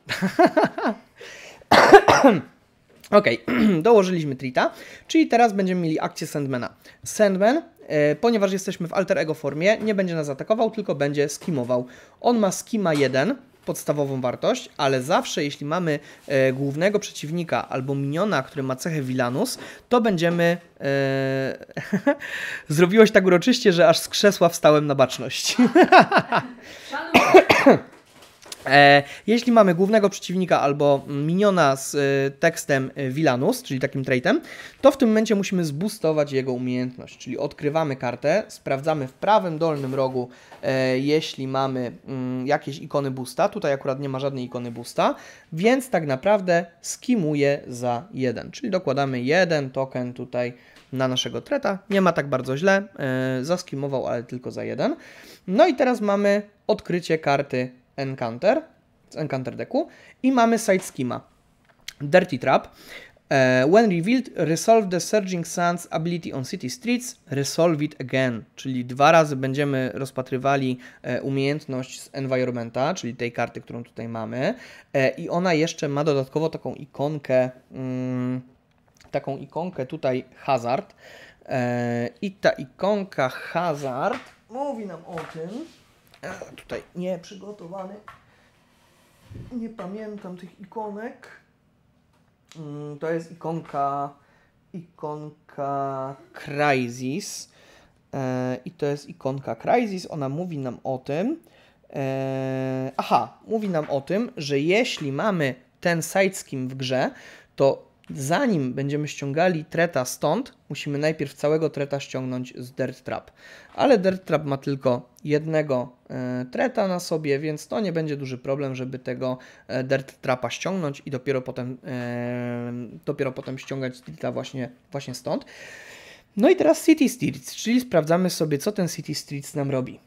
dołożyliśmy Trita, czyli teraz będziemy mieli akcję Sandmana. Sandman, e, ponieważ jesteśmy w alter ego formie, nie będzie nas atakował, tylko będzie skimował. On ma skima 1, podstawową wartość, ale zawsze jeśli mamy e, głównego przeciwnika albo miniona, który ma cechę Vilanus, to będziemy... E, Zrobiłeś tak uroczyście, że aż z krzesła wstałem na baczność. E, jeśli mamy głównego przeciwnika albo miniona z e, tekstem Vilanus, e, czyli takim traitem, to w tym momencie musimy zbustować jego umiejętność, czyli odkrywamy kartę, sprawdzamy w prawym dolnym rogu, jeśli mamy mm, jakieś ikony boosta, tutaj akurat nie ma żadnej ikony boosta, więc tak naprawdę skimuje za jeden, czyli dokładamy jeden token tutaj na naszego treta. Nie ma tak bardzo źle, zaskimował, ale tylko za jeden. No i teraz mamy odkrycie karty Encounter z Encounter Decku i mamy Side Schema. Dirty Trap. E, when revealed, resolve the Surging Sun's ability on city streets, resolve it again. Czyli dwa razy będziemy rozpatrywali e, umiejętność z environmenta, czyli tej karty, którą tutaj mamy. E, I ona jeszcze ma dodatkowo taką ikonkę, mm, taką ikonkę tutaj hazard. I ta ikonka hazard mówi nam o tym, tutaj nieprzygotowany. Nie pamiętam tych ikonek. Mm, to jest ikonka ikonka Crisis. E, I to jest ikonka Crisis. Ona mówi nam o tym, e, aha, mówi nam o tym, że jeśli mamy ten side skim w grze, to zanim będziemy ściągali treta stąd, musimy najpierw całego treta ściągnąć z Dirt Trap. Ale Dirt Trap ma tylko jednego e, treta na sobie, więc to nie będzie duży problem, żeby tego e, Dirt Trapa ściągnąć i dopiero potem, e, dopiero potem ściągać Stilta właśnie, właśnie stąd. No i teraz City Streets, czyli sprawdzamy sobie, co ten City Streets nam robi.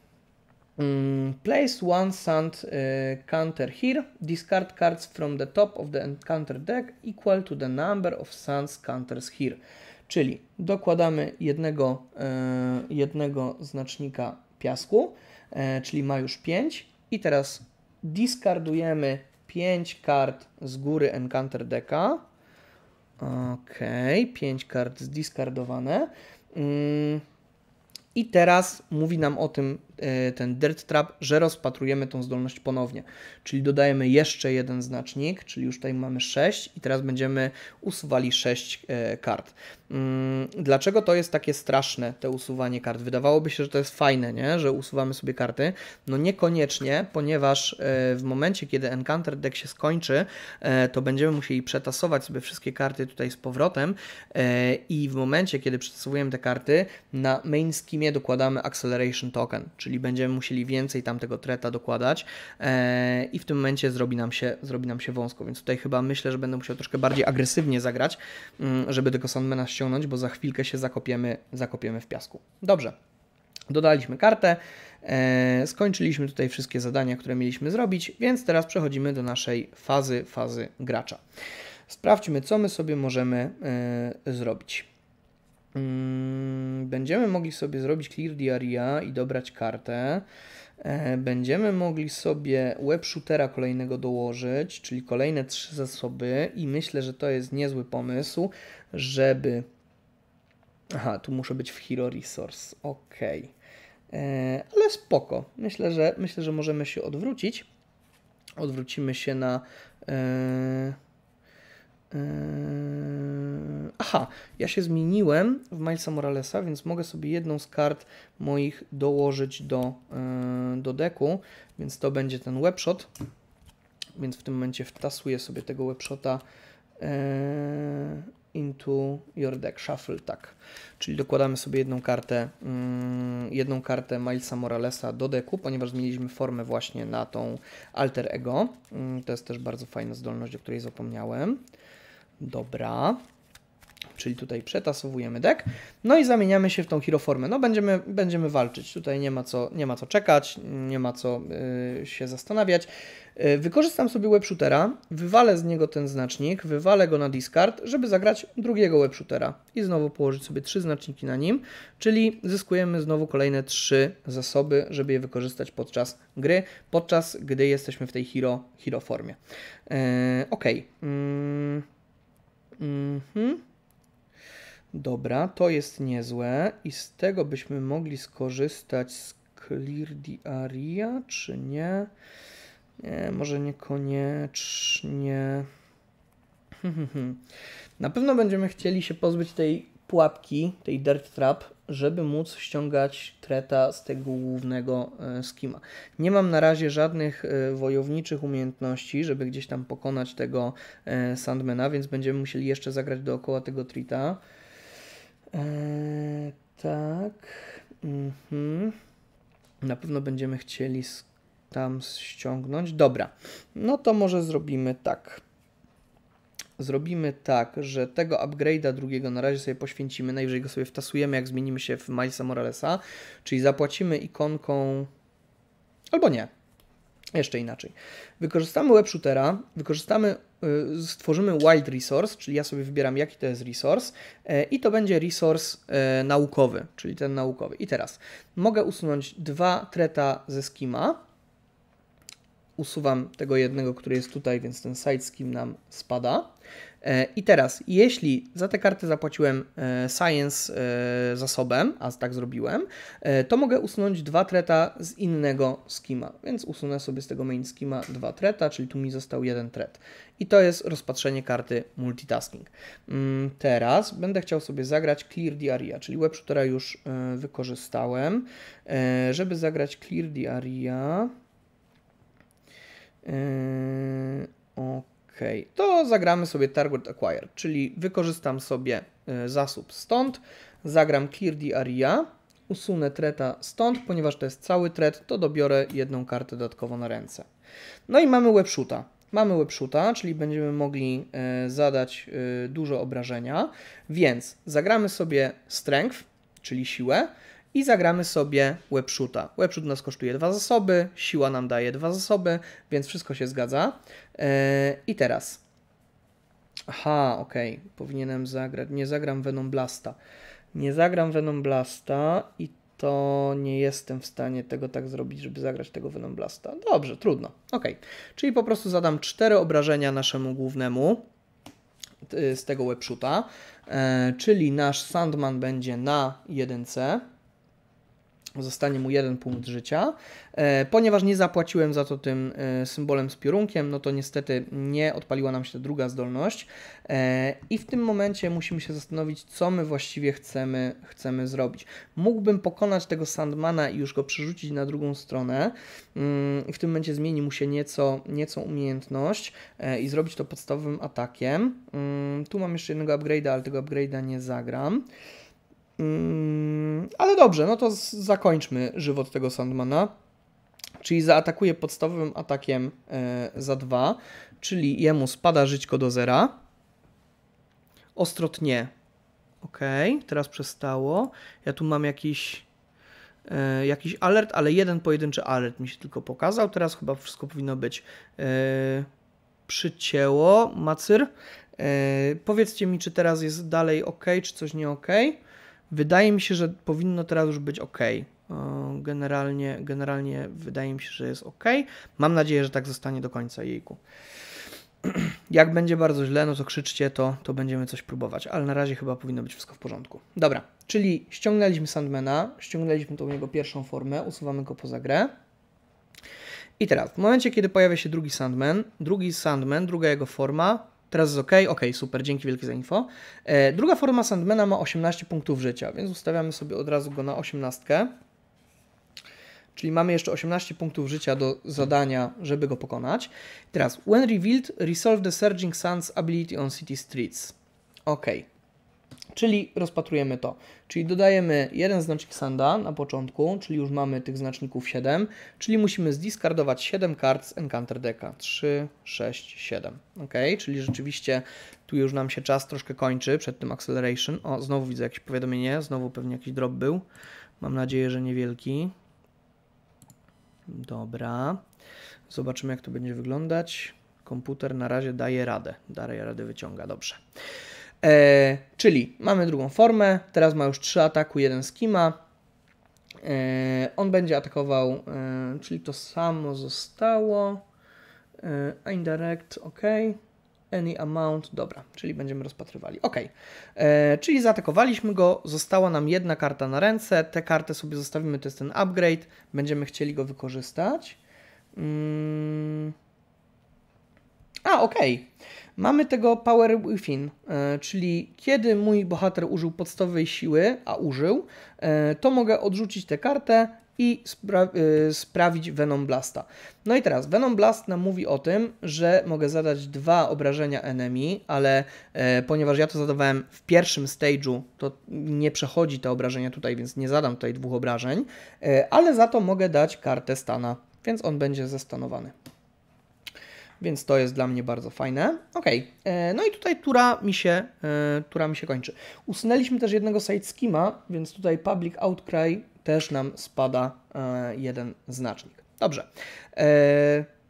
Mm, place one sand uh, counter here. Discard cards from the top of the encounter deck equal to the number of sands counters here. Czyli dokładamy jednego, e, jednego znacznika piasku, e, czyli ma już 5. I teraz discardujemy 5 kart z góry encounter decka. Ok, 5 kart zdiskardowane. Mm. I teraz mówi nam o tym Y, ten dirt trap, że rozpatrujemy tą zdolność ponownie. Czyli dodajemy jeszcze jeden znacznik, czyli już tutaj mamy 6 i teraz będziemy usuwali 6 y, kart. Mm, dlaczego to jest takie straszne, te usuwanie kart? Wydawałoby się, że to jest fajne, nie? że usuwamy sobie karty. No niekoniecznie, ponieważ y, w momencie, kiedy Encounter deck się skończy, to będziemy musieli przetasować sobie wszystkie karty tutaj z powrotem i w momencie, kiedy przetasowujemy te karty, na main skimie dokładamy Acceleration Token, czyli czyli będziemy musieli więcej tam tego treta dokładać e, i w tym momencie zrobi nam, się, zrobi nam się wąsko, więc tutaj chyba myślę, że będę musiał troszkę bardziej agresywnie zagrać, mm, żeby tego Sandmana ściągnąć, bo za chwilkę się zakopiemy, zakopiemy w piasku. Dobrze, dodaliśmy kartę, e, skończyliśmy tutaj wszystkie zadania, które mieliśmy zrobić, więc teraz przechodzimy do naszej fazy, fazy gracza. Sprawdźmy, co my sobie możemy e, zrobić. Mm, będziemy mogli sobie zrobić clear diaria i dobrać kartę. E, będziemy mogli sobie web shootera kolejnego dołożyć, czyli kolejne trzy zasoby i myślę, że to jest niezły pomysł, żeby... Aha, tu muszę być w Hero Resource, ok. E, ale spoko, myślę, że, myślę, że możemy się odwrócić. Odwrócimy się na... E, Yy, aha, ja się zmieniłem w Milesa Moralesa, więc mogę sobie jedną z kart moich dołożyć do, yy, do deku, więc to będzie ten webshot. Więc w tym momencie wtasuję sobie tego webshota yy, into your deck shuffle, tak. Czyli dokładamy sobie jedną kartę, jedną kartę Milesa Moralesa do deku, ponieważ zmieniliśmy formę właśnie na tą alter ego. To jest też bardzo fajna zdolność, o której zapomniałem. Dobra. Czyli tutaj przetasowujemy dek. No i zamieniamy się w tą hiroformę. No będziemy, będziemy walczyć. Tutaj nie ma, co, nie ma co czekać, nie ma co yy, się zastanawiać. Yy, wykorzystam sobie webshootera, wywalę z niego ten znacznik, wywalę go na discard, żeby zagrać drugiego webshootera. I znowu położyć sobie trzy znaczniki na nim, czyli zyskujemy znowu kolejne trzy zasoby, żeby je wykorzystać podczas gry, podczas gdy jesteśmy w tej hero, hero formie. Yy, ok. Mhm. Dobra, to jest niezłe i z tego byśmy mogli skorzystać z Clear Diaria, czy nie? Nie, może niekoniecznie. Na pewno będziemy chcieli się pozbyć tej pułapki, tej Dirt Trap, żeby móc ściągać treta z tego głównego e, skima. Nie mam na razie żadnych e, wojowniczych umiejętności, żeby gdzieś tam pokonać tego e, Sandmana, więc będziemy musieli jeszcze zagrać dookoła tego trita. Eee, tak. Mhm. Na pewno będziemy chcieli tam ściągnąć. Dobra, no to może zrobimy tak zrobimy tak, że tego upgrade'a drugiego na razie sobie poświęcimy, najwyżej go sobie wtasujemy, jak zmienimy się w Milesa Moralesa, czyli zapłacimy ikonką, albo nie, jeszcze inaczej. Wykorzystamy web shootera, wykorzystamy, y, stworzymy wild resource, czyli ja sobie wybieram jaki to jest resource y, i to będzie resource y, naukowy, czyli ten naukowy. I teraz mogę usunąć dwa treta ze skima, usuwam tego jednego, który jest tutaj, więc ten side skim nam spada. E, I teraz, jeśli za tę kartę zapłaciłem e, Science e, zasobem, a tak zrobiłem, to mogę usunąć dwa treta z innego skima, więc usunę sobie z tego main skima dwa treta, czyli tu mi został jeden tret. I to jest rozpatrzenie karty multitasking. Mm, teraz będę chciał sobie zagrać Clear the Area, czyli web już wykorzystałem. Żeby zagrać Clear the Area Yy, OK, to zagramy sobie Target Acquired, czyli wykorzystam sobie yy, zasób stąd, zagram Clear the Area, usunę treta stąd, ponieważ to jest cały tret, to dobiorę jedną kartę dodatkowo na ręce. No i mamy webshoota. Mamy webshoota, czyli będziemy mogli y, zadać y, dużo obrażenia, więc zagramy sobie strength, czyli siłę, i zagramy sobie webshoota. Webshoot nas kosztuje dwa zasoby, siła nam daje dwa zasoby, więc wszystko się zgadza. Yy, I teraz. Aha, ok, powinienem zagrać. Nie zagram Venom Blasta. Nie zagram Venom Blasta i to nie jestem w stanie tego tak zrobić, żeby zagrać tego Venom Blasta. Dobrze, trudno. Ok, czyli po prostu zadam cztery obrażenia naszemu głównemu e, z tego webshoota, e, czyli nasz Sandman będzie na 1C, zostanie mu jeden punkt życia. E, ponieważ nie zapłaciłem za to tym e, symbolem z piorunkiem, no to niestety nie odpaliła nam się ta druga zdolność. E, I w tym momencie musimy się zastanowić, co my właściwie chcemy, chcemy zrobić. Mógłbym pokonać tego Sandmana i już go przerzucić na drugą stronę. I mm, w tym momencie zmieni mu się nieco, nieco umiejętność i zrobić to podstawowym atakiem. Mm, tu mam jeszcze jednego upgrade'a, ale tego upgrade'a nie zagram. Mm, ale dobrze, no to zakończmy żywot tego Sandmana. Czyli zaatakuje podstawowym atakiem e, za dwa, czyli jemu spada żyćko do zera. Ostrotnie. Ok, teraz przestało. Ja tu mam jakiś, e, jakiś alert, ale jeden pojedynczy alert mi się tylko pokazał. Teraz chyba wszystko powinno być. E, przycięło, macyr. E, powiedzcie mi, czy teraz jest dalej ok, czy coś nie ok. Wydaje mi się, że powinno teraz już być ok. E, generalnie, generalnie wydaje mi się, że jest ok. Mam nadzieję, że tak zostanie do końca jejku. Jak będzie bardzo źle, no to krzyczcie, to, to będziemy coś próbować, ale na razie chyba powinno być wszystko w porządku. Dobra, czyli ściągnęliśmy Sandmana, ściągnęliśmy tą jego pierwszą formę, usuwamy go poza grę. I teraz, w momencie, kiedy pojawia się drugi Sandman, drugi Sandman, druga jego forma, teraz jest OK, OK, super, dzięki wielkie za info. E, druga forma Sandmana ma 18 punktów życia, więc ustawiamy sobie od razu go na 18. Czyli mamy jeszcze 18 punktów życia do zadania, żeby go pokonać. Teraz, when revealed, resolve the Surging Sun's ability on city streets. OK, Czyli rozpatrujemy to. Czyli dodajemy jeden znacznik sanda na początku, czyli już mamy tych znaczników 7, czyli musimy zdiskardować 7 kart z Encounter Decka. 3, 6, 7. Ok, czyli rzeczywiście tu już nam się czas troszkę kończy przed tym Acceleration. O, znowu widzę jakieś powiadomienie, znowu pewnie jakiś drop był. Mam nadzieję, że niewielki. Dobra. Zobaczymy, jak to będzie wyglądać. Komputer na razie daje radę. Daje radę wyciąga, dobrze. E, czyli mamy drugą formę, teraz ma już 3 ataku, jeden skima. E, on będzie atakował, e, czyli to samo zostało. E, indirect, ok. Any amount, dobra, czyli będziemy rozpatrywali. Ok, e, czyli zaatakowaliśmy go, została nam jedna karta na ręce. Tę kartę sobie zostawimy, to jest ten upgrade. Będziemy chcieli go wykorzystać. Mm. A, okej. Okay. Mamy tego power within, e, czyli kiedy mój bohater użył podstawowej siły, a użył, e, to mogę odrzucić tę kartę i spra e, sprawić Venom Blasta. No i teraz Venom Blast nam mówi o tym, że mogę zadać dwa obrażenia enemy, ale e, ponieważ ja to zadawałem w pierwszym stage'u, to nie przechodzi te obrażenia tutaj, więc nie zadam tutaj dwóch obrażeń, e, ale za to mogę dać kartę stana, więc on będzie zestanowany więc to jest dla mnie bardzo fajne. Ok, e, no i tutaj tura mi się, e, tura mi się kończy. Usunęliśmy też jednego side schema, więc tutaj public outcry też nam spada e, jeden znacznik. Dobrze,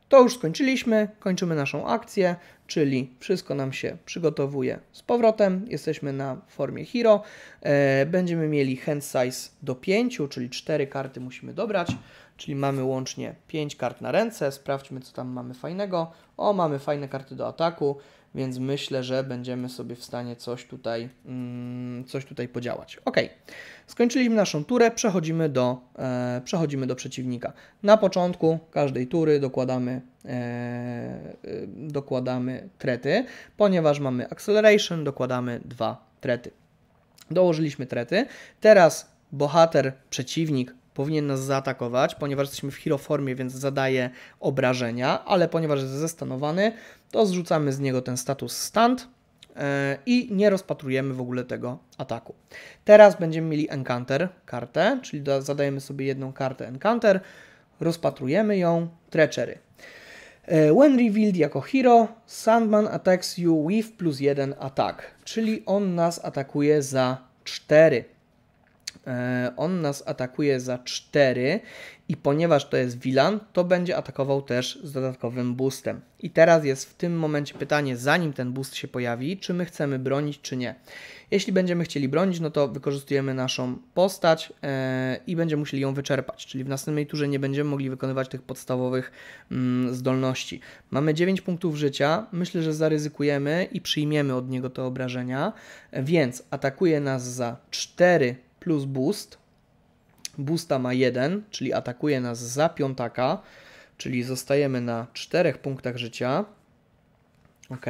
to już skończyliśmy, kończymy naszą akcję, czyli wszystko nam się przygotowuje z powrotem, jesteśmy na formie hero, będziemy mieli hand size do 5, czyli 4 karty musimy dobrać, Czyli mamy łącznie 5 kart na ręce. Sprawdźmy, co tam mamy fajnego. O, mamy fajne karty do ataku, więc myślę, że będziemy sobie w stanie coś tutaj, mm, coś tutaj podziałać. Ok, skończyliśmy naszą turę, przechodzimy do, e, przechodzimy do przeciwnika. Na początku każdej tury dokładamy, e, e, dokładamy trety, ponieważ mamy acceleration, dokładamy dwa trety. Dołożyliśmy trety. Teraz bohater, przeciwnik powinien nas zaatakować, ponieważ jesteśmy w hero formie, więc zadaje obrażenia, ale ponieważ jest zestanowany, to zrzucamy z niego ten status stand e, i nie rozpatrujemy w ogóle tego ataku. Teraz będziemy mieli Encounter kartę, czyli zadajemy sobie jedną kartę Encounter, rozpatrujemy ją, Treachery. E, when revealed jako hero, Sandman attacks you with plus 1 attack, czyli on nas atakuje za 4. E, on nas atakuje za 4 i ponieważ to jest Wilan, to będzie atakował też z dodatkowym boostem. I teraz jest w tym momencie pytanie, zanim ten boost się pojawi, czy my chcemy bronić, czy nie. Jeśli będziemy chcieli bronić, no to wykorzystujemy naszą postać e, i będziemy musieli ją wyczerpać, czyli w następnej turze nie będziemy mogli wykonywać tych podstawowych mm, zdolności. Mamy 9 punktów życia, myślę, że zaryzykujemy i przyjmiemy od niego te obrażenia, więc atakuje nas za 4 plus boost. Boosta ma 1, czyli atakuje nas za piątaka, czyli zostajemy na 4 punktach życia. Ok.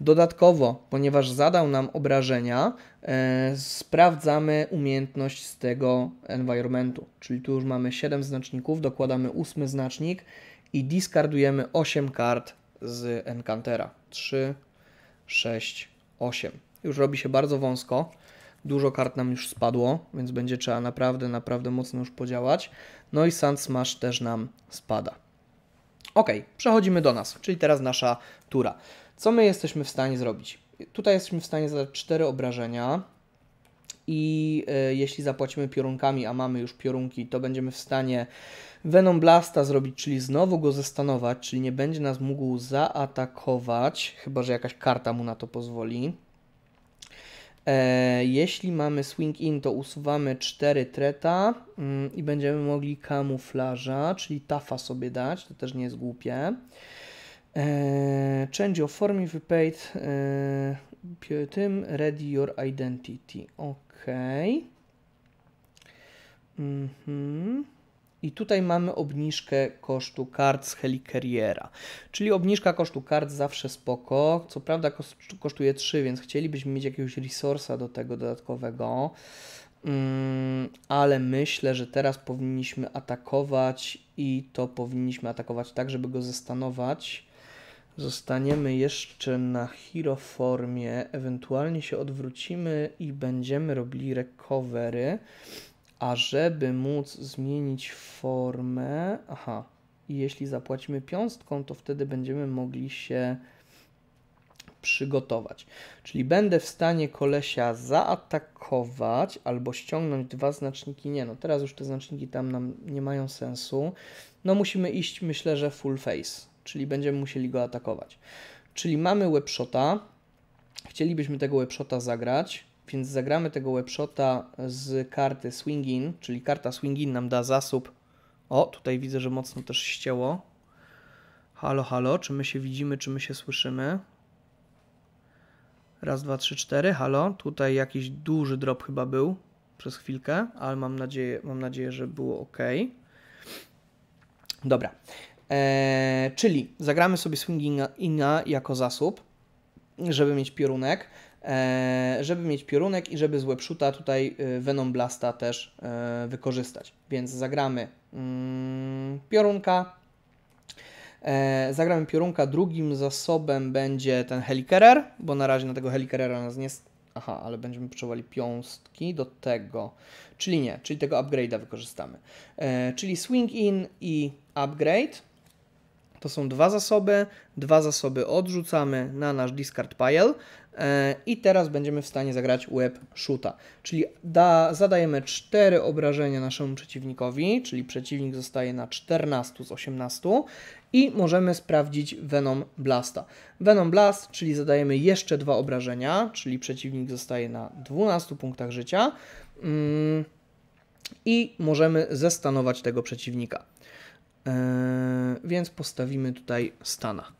Dodatkowo, ponieważ zadał nam obrażenia, e, sprawdzamy umiejętność z tego environmentu. Czyli tu już mamy 7 znaczników, dokładamy 8 znacznik i discardujemy 8 kart z Encantera. 3, 6, 8. Już robi się bardzo wąsko. Dużo kart nam już spadło, więc będzie trzeba naprawdę, naprawdę mocno już podziałać. No i Sand Smash też nam spada. Ok, przechodzimy do nas, czyli teraz nasza tura. Co my jesteśmy w stanie zrobić? Tutaj jesteśmy w stanie zadać cztery obrażenia, i y, jeśli zapłacimy piorunkami, a mamy już piorunki, to będziemy w stanie Venom Blasta zrobić, czyli znowu go zestanować, czyli nie będzie nas mógł zaatakować, chyba że jakaś karta mu na to pozwoli. E, jeśli mamy swing in, to usuwamy 4 treta mm, i będziemy mogli kamuflaża, czyli tafa sobie dać, to też nie jest głupie. E, change your form if you paid e, tym ready your identity. OK. Mhm. Mm i tutaj mamy obniżkę kosztu kart z Helikeriera. Czyli obniżka kosztu kart zawsze spoko. Co prawda kosztuje 3, więc chcielibyśmy mieć jakiegoś resursa do tego dodatkowego. Mm, ale myślę, że teraz powinniśmy atakować i to powinniśmy atakować tak, żeby go zastanować. Zostaniemy jeszcze na Hiroformie, ewentualnie się odwrócimy i będziemy robili recovery. A żeby móc zmienić formę, aha, i jeśli zapłacimy piąstką, to wtedy będziemy mogli się przygotować. Czyli będę w stanie kolesia zaatakować albo ściągnąć dwa znaczniki. Nie, no teraz już te znaczniki tam nam nie mają sensu. No musimy iść, myślę, że full face, czyli będziemy musieli go atakować. Czyli mamy webshota, chcielibyśmy tego webshota zagrać, więc zagramy tego webshota z karty Swingin, czyli karta Swingin nam da zasób. O, tutaj widzę, że mocno też ścięło. Halo, halo, czy my się widzimy, czy my się słyszymy? Raz, dwa, trzy, cztery, halo. Tutaj jakiś duży drop chyba był przez chwilkę, ale mam nadzieję, mam nadzieję że było ok. Dobra, eee, czyli zagramy sobie swingina jako zasób, żeby mieć piorunek. E, żeby mieć piorunek i żeby z Webshoota tutaj e, Venom Blasta też e, wykorzystać. Więc zagramy mm, piorunka. Zagramy piorunka. Drugim zasobem będzie ten Helikerer, bo na razie na tego Helikerera nas nie... Aha, ale będziemy potrzebowali piąstki do tego. Czyli nie, czyli tego upgrade'a wykorzystamy. Czyli swing in i upgrade to są dwa zasoby, dwa zasoby odrzucamy na nasz discard pile e, i teraz będziemy w stanie zagrać web shoota. Czyli da, zadajemy 4 obrażenia naszemu przeciwnikowi, czyli przeciwnik zostaje na 14 z 18 i możemy sprawdzić Venom Blasta. Venom Blast, czyli zadajemy jeszcze dwa obrażenia, czyli przeciwnik zostaje na 12 punktach życia. Yy, I możemy zestanować tego przeciwnika. Yy, więc postawimy tutaj Stana.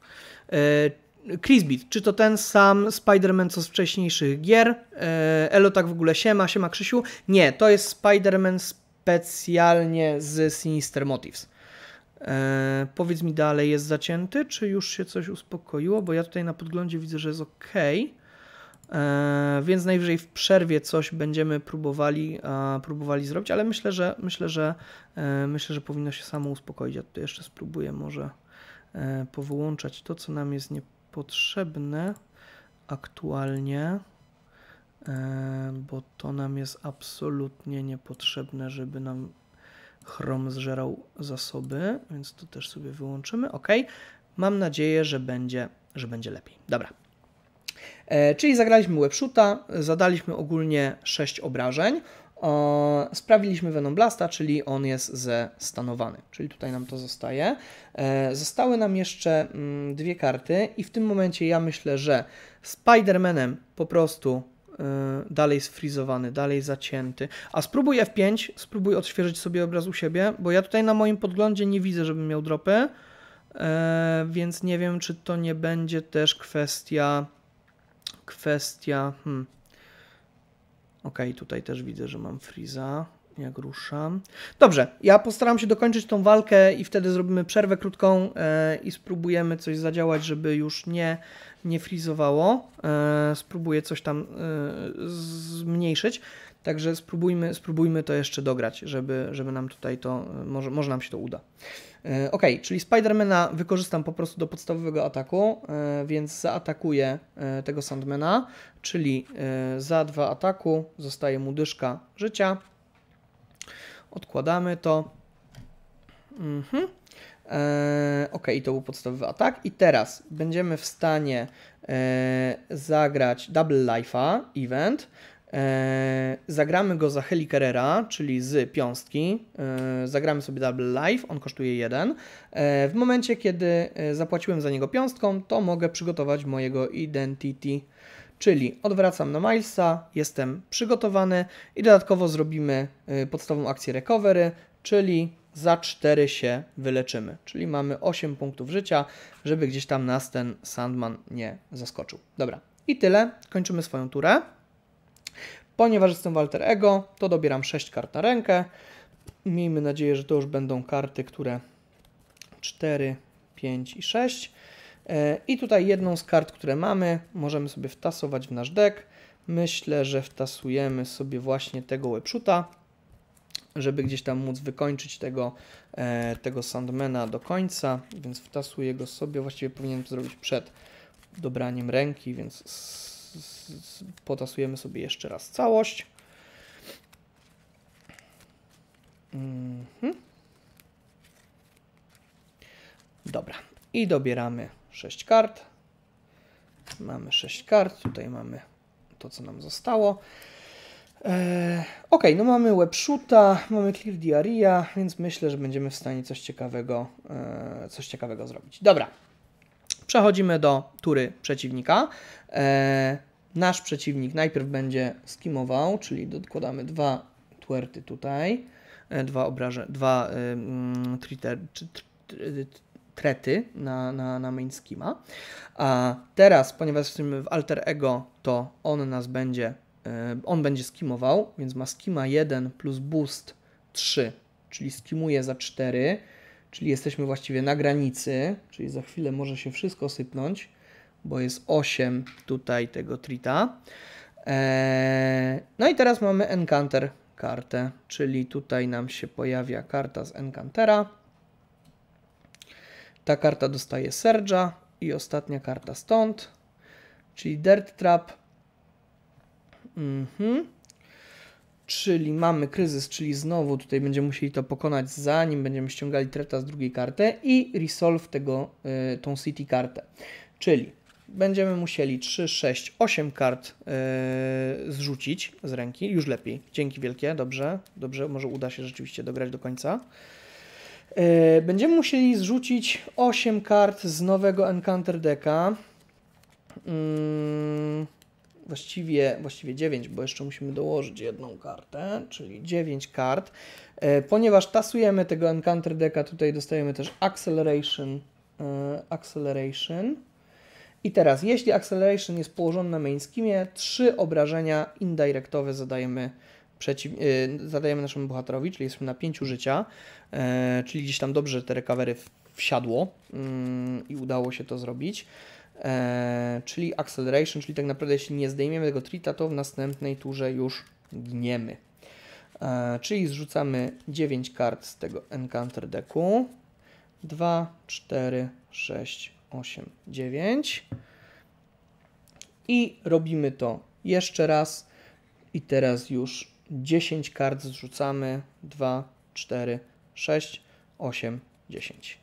Yy, Chrisbit, czy to ten sam Spider-Man co z wcześniejszych gier? Yy, Elo tak w ogóle siema, siema Krzysiu. Nie, to jest Spider-Man specjalnie z Sinister Motives. powiedz mi dalej, jest zacięty, czy już się coś uspokoiło? Bo ja tutaj na podglądzie widzę, że jest ok. E, więc najwyżej w przerwie coś będziemy próbowali, próbowali zrobić, ale myślę, że myślę, że e, myślę, że powinno się samo uspokoić. Ja tutaj jeszcze spróbuję może e, powyłączać to, co nam jest niepotrzebne aktualnie, bo to nam jest absolutnie niepotrzebne, żeby nam Chrome zżerał zasoby, więc to też sobie wyłączymy. Ok, mam nadzieję, że będzie, że będzie lepiej. Dobra. E, czyli zagraliśmy webshoota, zadaliśmy ogólnie 6 obrażeń, sprawiliśmy Venom Blasta, czyli on jest zestanowany, czyli tutaj nam to zostaje. E, zostały nam jeszcze mm, dwie karty i w tym momencie ja myślę, że Spider-Manem po prostu e, dalej sfrizowany, dalej zacięty. A spróbuj F5, spróbuj odświeżyć sobie obraz u siebie, bo ja tutaj na moim podglądzie nie widzę, żebym miał dropy, więc nie wiem, czy to nie będzie też kwestia kwestia. Hmm. Ok, tutaj też widzę, że mam Freeza. Jak ruszam. Dobrze, ja postaram się dokończyć tą walkę i wtedy zrobimy przerwę krótką e, i spróbujemy coś zadziałać, żeby już nie, nie frizowało. E, spróbuję coś tam e, zmniejszyć. Także spróbujmy, spróbujmy to jeszcze dograć, żeby, żeby nam tutaj to, może, może nam się to uda. E, ok, czyli Spidermana wykorzystam po prostu do podstawowego ataku, e, więc zaatakuję e, tego Sandmana, czyli za dwa ataku zostaje mu dyszka życia. Odkładamy to. Mhm. Ok, to był podstawowy atak. I teraz będziemy w stanie zagrać Double Life'a, event. E, zagramy go za Helikerera, czyli z piąstki. E, zagramy sobie Double Life, on kosztuje jeden. E, w momencie, kiedy zapłaciłem za niego piąstką, to mogę przygotować mojego Identity, czyli odwracam na Milesa, jestem przygotowany i dodatkowo zrobimy podstawową akcję Recovery, czyli za 4 się wyleczymy, czyli mamy 8 punktów życia, żeby gdzieś tam nas ten Sandman nie zaskoczył. Dobra, i tyle, kończymy swoją turę. Ponieważ jestem Walter Ego, to dobieram 6 kart na rękę. Miejmy nadzieję, że to już będą karty, które 4, 5 i 6. E, I tutaj jedną z kart, które mamy, możemy sobie wtasować w nasz deck. Myślę, że wtasujemy sobie właśnie tego łepszuta, żeby gdzieś tam móc wykończyć tego, e, tego Sandmana do końca, więc wtasuję go sobie. Właściwie powinienem to zrobić przed dobraniem ręki, więc potasujemy sobie jeszcze raz całość. Mhm. Dobra. I dobieramy 6 kart. Mamy 6 kart. Tutaj mamy to, co nam zostało. Eee, ok, no mamy WebShoota, mamy Clear Diaria, więc myślę, że będziemy w stanie coś ciekawego, e, coś ciekawego zrobić. Dobra, Przechodzimy do tury przeciwnika. E, nasz przeciwnik najpierw będzie skimował, czyli dokładamy dwa twerty tutaj, e, dwa obraże, dwa triter, czy, trety na, na, na main skima. A teraz, ponieważ jesteśmy w alter ego, to on nas będzie, e, on będzie skimował, więc ma skima 1 plus boost 3, czyli skimuje za 4 czyli jesteśmy właściwie na granicy, czyli za chwilę może się wszystko sypnąć, bo jest 8 tutaj tego trita. Eee, no i teraz mamy Encounter kartę, czyli tutaj nam się pojawia karta z Encantera. Ta karta dostaje Serge'a i ostatnia karta stąd, czyli Dirt Trap. Mhm czyli mamy kryzys, czyli znowu tutaj będziemy musieli to pokonać zanim będziemy ściągali treta z drugiej karty i resolve tego, y, tą city kartę. Czyli będziemy musieli 3, 6, 8 kart y, zrzucić z ręki, już lepiej. Dzięki wielkie, dobrze, dobrze, może uda się rzeczywiście dograć do końca. Y, będziemy musieli zrzucić 8 kart z nowego Encounter Decka. Mm właściwie, właściwie 9, bo jeszcze musimy dołożyć jedną kartę, czyli 9 kart. E, ponieważ tasujemy tego Encounter Decka, tutaj dostajemy też Acceleration, e, Acceleration. I teraz, jeśli Acceleration jest położony na mainskimie, trzy obrażenia indirektowe zadajemy przeciw, e, zadajemy naszemu bohaterowi, czyli jesteśmy na 5 życia, czyli gdzieś tam dobrze te recovery wsiadło mm, i udało się to zrobić. Eee, czyli acceleration, czyli tak naprawdę jeśli nie zdejmiemy tego trita, to w następnej turze już gniemy. Eee, czyli zrzucamy 9 kart z tego Encounter deku. 2, 4, 6, 8, 9. I robimy to jeszcze raz. I teraz już 10 kart zrzucamy. 2, 4, 6, 8, 10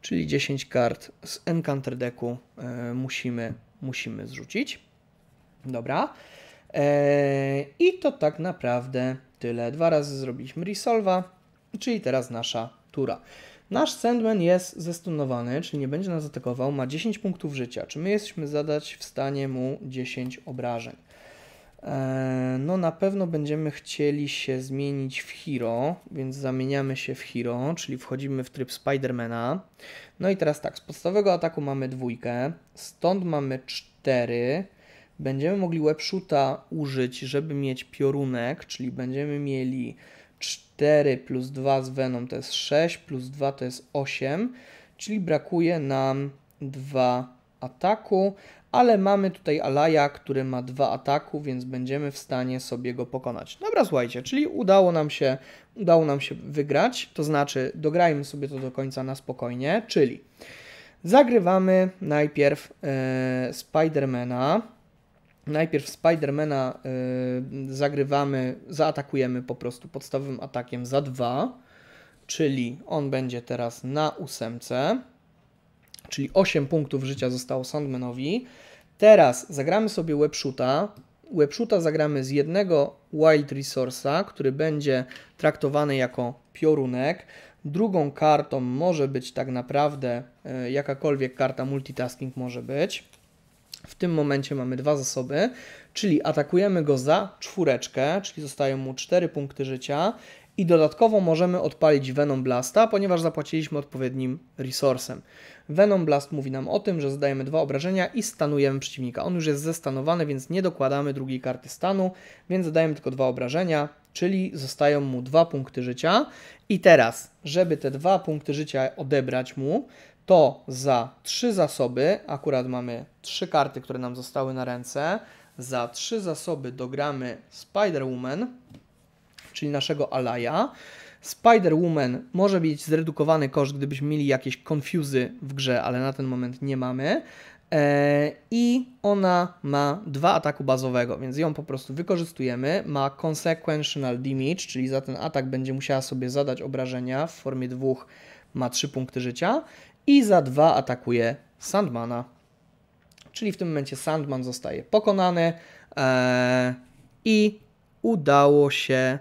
czyli 10 kart z Encounter Decku e, musimy, musimy zrzucić. Dobra. E, I to tak naprawdę tyle. Dwa razy zrobiliśmy Resolva, czyli teraz nasza tura. Nasz Sandman jest zestunowany, czyli nie będzie nas atakował, ma 10 punktów życia. Czy my jesteśmy zadać w stanie mu 10 obrażeń? E, no na pewno będziemy chcieli się zmienić w Hero, więc zamieniamy się w Hero, czyli wchodzimy w tryb Spidermana. No i teraz tak, z podstawowego ataku mamy dwójkę, stąd mamy cztery. Będziemy mogli webshoota użyć, żeby mieć piorunek, czyli będziemy mieli 4 plus 2 z Venom to jest 6, plus 2 to jest 8, czyli brakuje nam 2 ataku, ale mamy tutaj Alaya, który ma dwa ataku, więc będziemy w stanie sobie go pokonać. Dobra, słuchajcie, czyli udało nam się, udało nam się wygrać, to znaczy dograjmy sobie to do końca na spokojnie, czyli zagrywamy najpierw e, Spidermana, Najpierw Spidermana e, zagrywamy, zaatakujemy po prostu podstawowym atakiem za dwa, czyli on będzie teraz na ósemce czyli 8 punktów życia zostało Sandmanowi. Teraz zagramy sobie webshoota. Webshoota zagramy z jednego Wild Resource'a, który będzie traktowany jako piorunek. Drugą kartą może być tak naprawdę y, jakakolwiek karta multitasking może być. W tym momencie mamy dwa zasoby, czyli atakujemy go za czwóreczkę, czyli zostają mu 4 punkty życia i dodatkowo możemy odpalić Venom Blasta, ponieważ zapłaciliśmy odpowiednim resursem. Venom Blast mówi nam o tym, że zadajemy dwa obrażenia i stanujemy przeciwnika. On już jest zestanowany, więc nie dokładamy drugiej karty stanu, więc zadajemy tylko dwa obrażenia, czyli zostają mu dwa punkty życia. I teraz, żeby te dwa punkty życia odebrać mu, to za trzy zasoby, akurat mamy trzy karty, które nam zostały na ręce, za trzy zasoby dogramy Spider-Woman, czyli naszego Alaya. Spider-Woman może być zredukowany koszt, gdybyśmy mieli jakieś konfuzy w grze, ale na ten moment nie mamy. E, I ona ma dwa ataku bazowego, więc ją po prostu wykorzystujemy. Ma consequential damage, czyli za ten atak będzie musiała sobie zadać obrażenia w formie dwóch, ma trzy punkty życia. I za dwa atakuje Sandmana. Czyli w tym momencie Sandman zostaje pokonany e, i udało się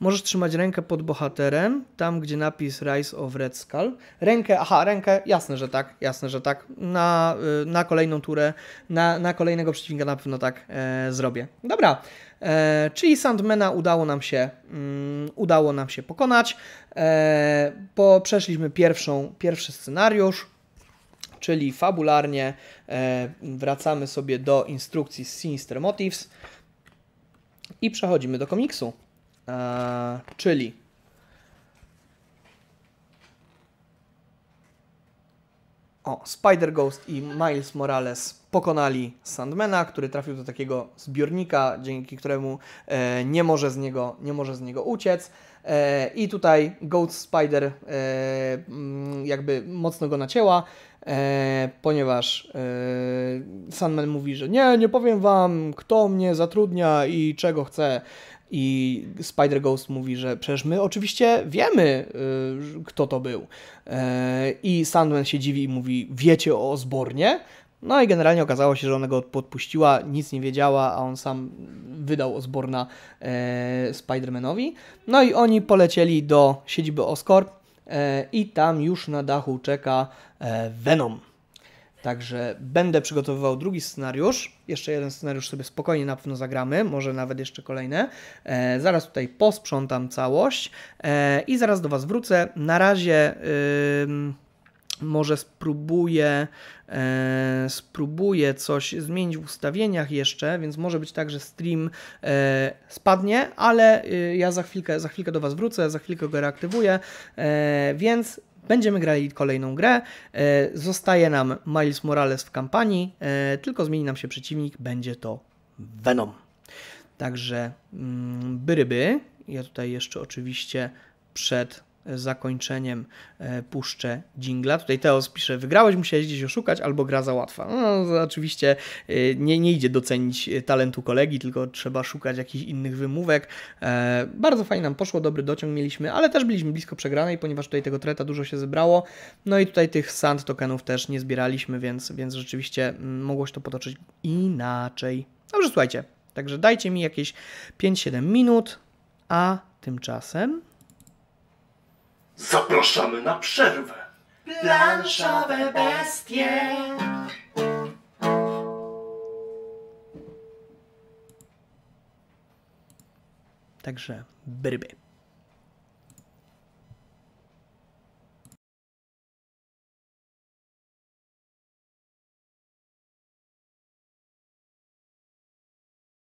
Możesz trzymać rękę pod bohaterem, tam gdzie napis Rise of Red Skull. Rękę, aha, rękę, jasne, że tak, jasne, że tak. Na, y, na kolejną turę, na, na kolejnego przeciwnika na pewno tak e, zrobię. Dobra, e, czyli Sandmana udało nam się, mm, udało nam się pokonać. E, po, przeszliśmy pierwszą, pierwszy scenariusz, czyli fabularnie e, wracamy sobie do instrukcji Sinister Motives i przechodzimy do komiksu. E, czyli o, Spider Ghost i Miles Morales pokonali Sandmana, który trafił do takiego zbiornika, dzięki któremu e, nie, może z niego, nie może z niego uciec. E, I tutaj Ghost Spider e, mm, jakby mocno go nacięła. E, ponieważ e, Sandman mówi, że nie, nie powiem wam, kto mnie zatrudnia i czego chce. I Spider-Ghost mówi, że przecież my oczywiście wiemy, y, kto to był. E, I Sandman się dziwi i mówi, wiecie o Osbornie? No i generalnie okazało się, że ona go podpuściła, nic nie wiedziała, a on sam wydał Osborna Spidermanowi. Spider-Manowi. No i oni polecieli do siedziby Oscorp e, i tam już na dachu czeka e, Venom. Także będę przygotowywał drugi scenariusz. Jeszcze jeden scenariusz sobie spokojnie na pewno zagramy, może nawet jeszcze kolejne. E, zaraz tutaj posprzątam całość e, i zaraz do Was wrócę. Na razie y, może spróbuję, e, spróbuję coś zmienić w ustawieniach jeszcze, więc może być tak, że stream e, spadnie, ale y, ja za chwilkę, za chwilkę do Was wrócę, za chwilkę go reaktywuję, e, więc Będziemy grali kolejną grę. E, zostaje nam Miles Morales w kampanii, e, tylko zmieni nam się przeciwnik, będzie to Venom. Także mm, byryby. Ja tutaj jeszcze oczywiście przed zakończeniem e, puszczę dingla Tutaj Teos pisze, wygrałeś, musiałeś gdzieś oszukać, albo gra za łatwa. No, no, oczywiście e, nie, nie idzie docenić e, talentu kolegi, tylko trzeba szukać jakichś innych wymówek. Bardzo fajnie nam poszło, dobry dociąg mieliśmy, ale też byliśmy blisko przegranej, ponieważ tutaj tego treta dużo się zebrało. No i tutaj tych sand tokenów też nie zbieraliśmy, więc, więc rzeczywiście mm, mogło się to potoczyć inaczej. Dobrze, słuchajcie, także dajcie mi jakieś 5-7 minut, a tymczasem Zapraszamy na przerwę. Planszowe bestie. Także bryby.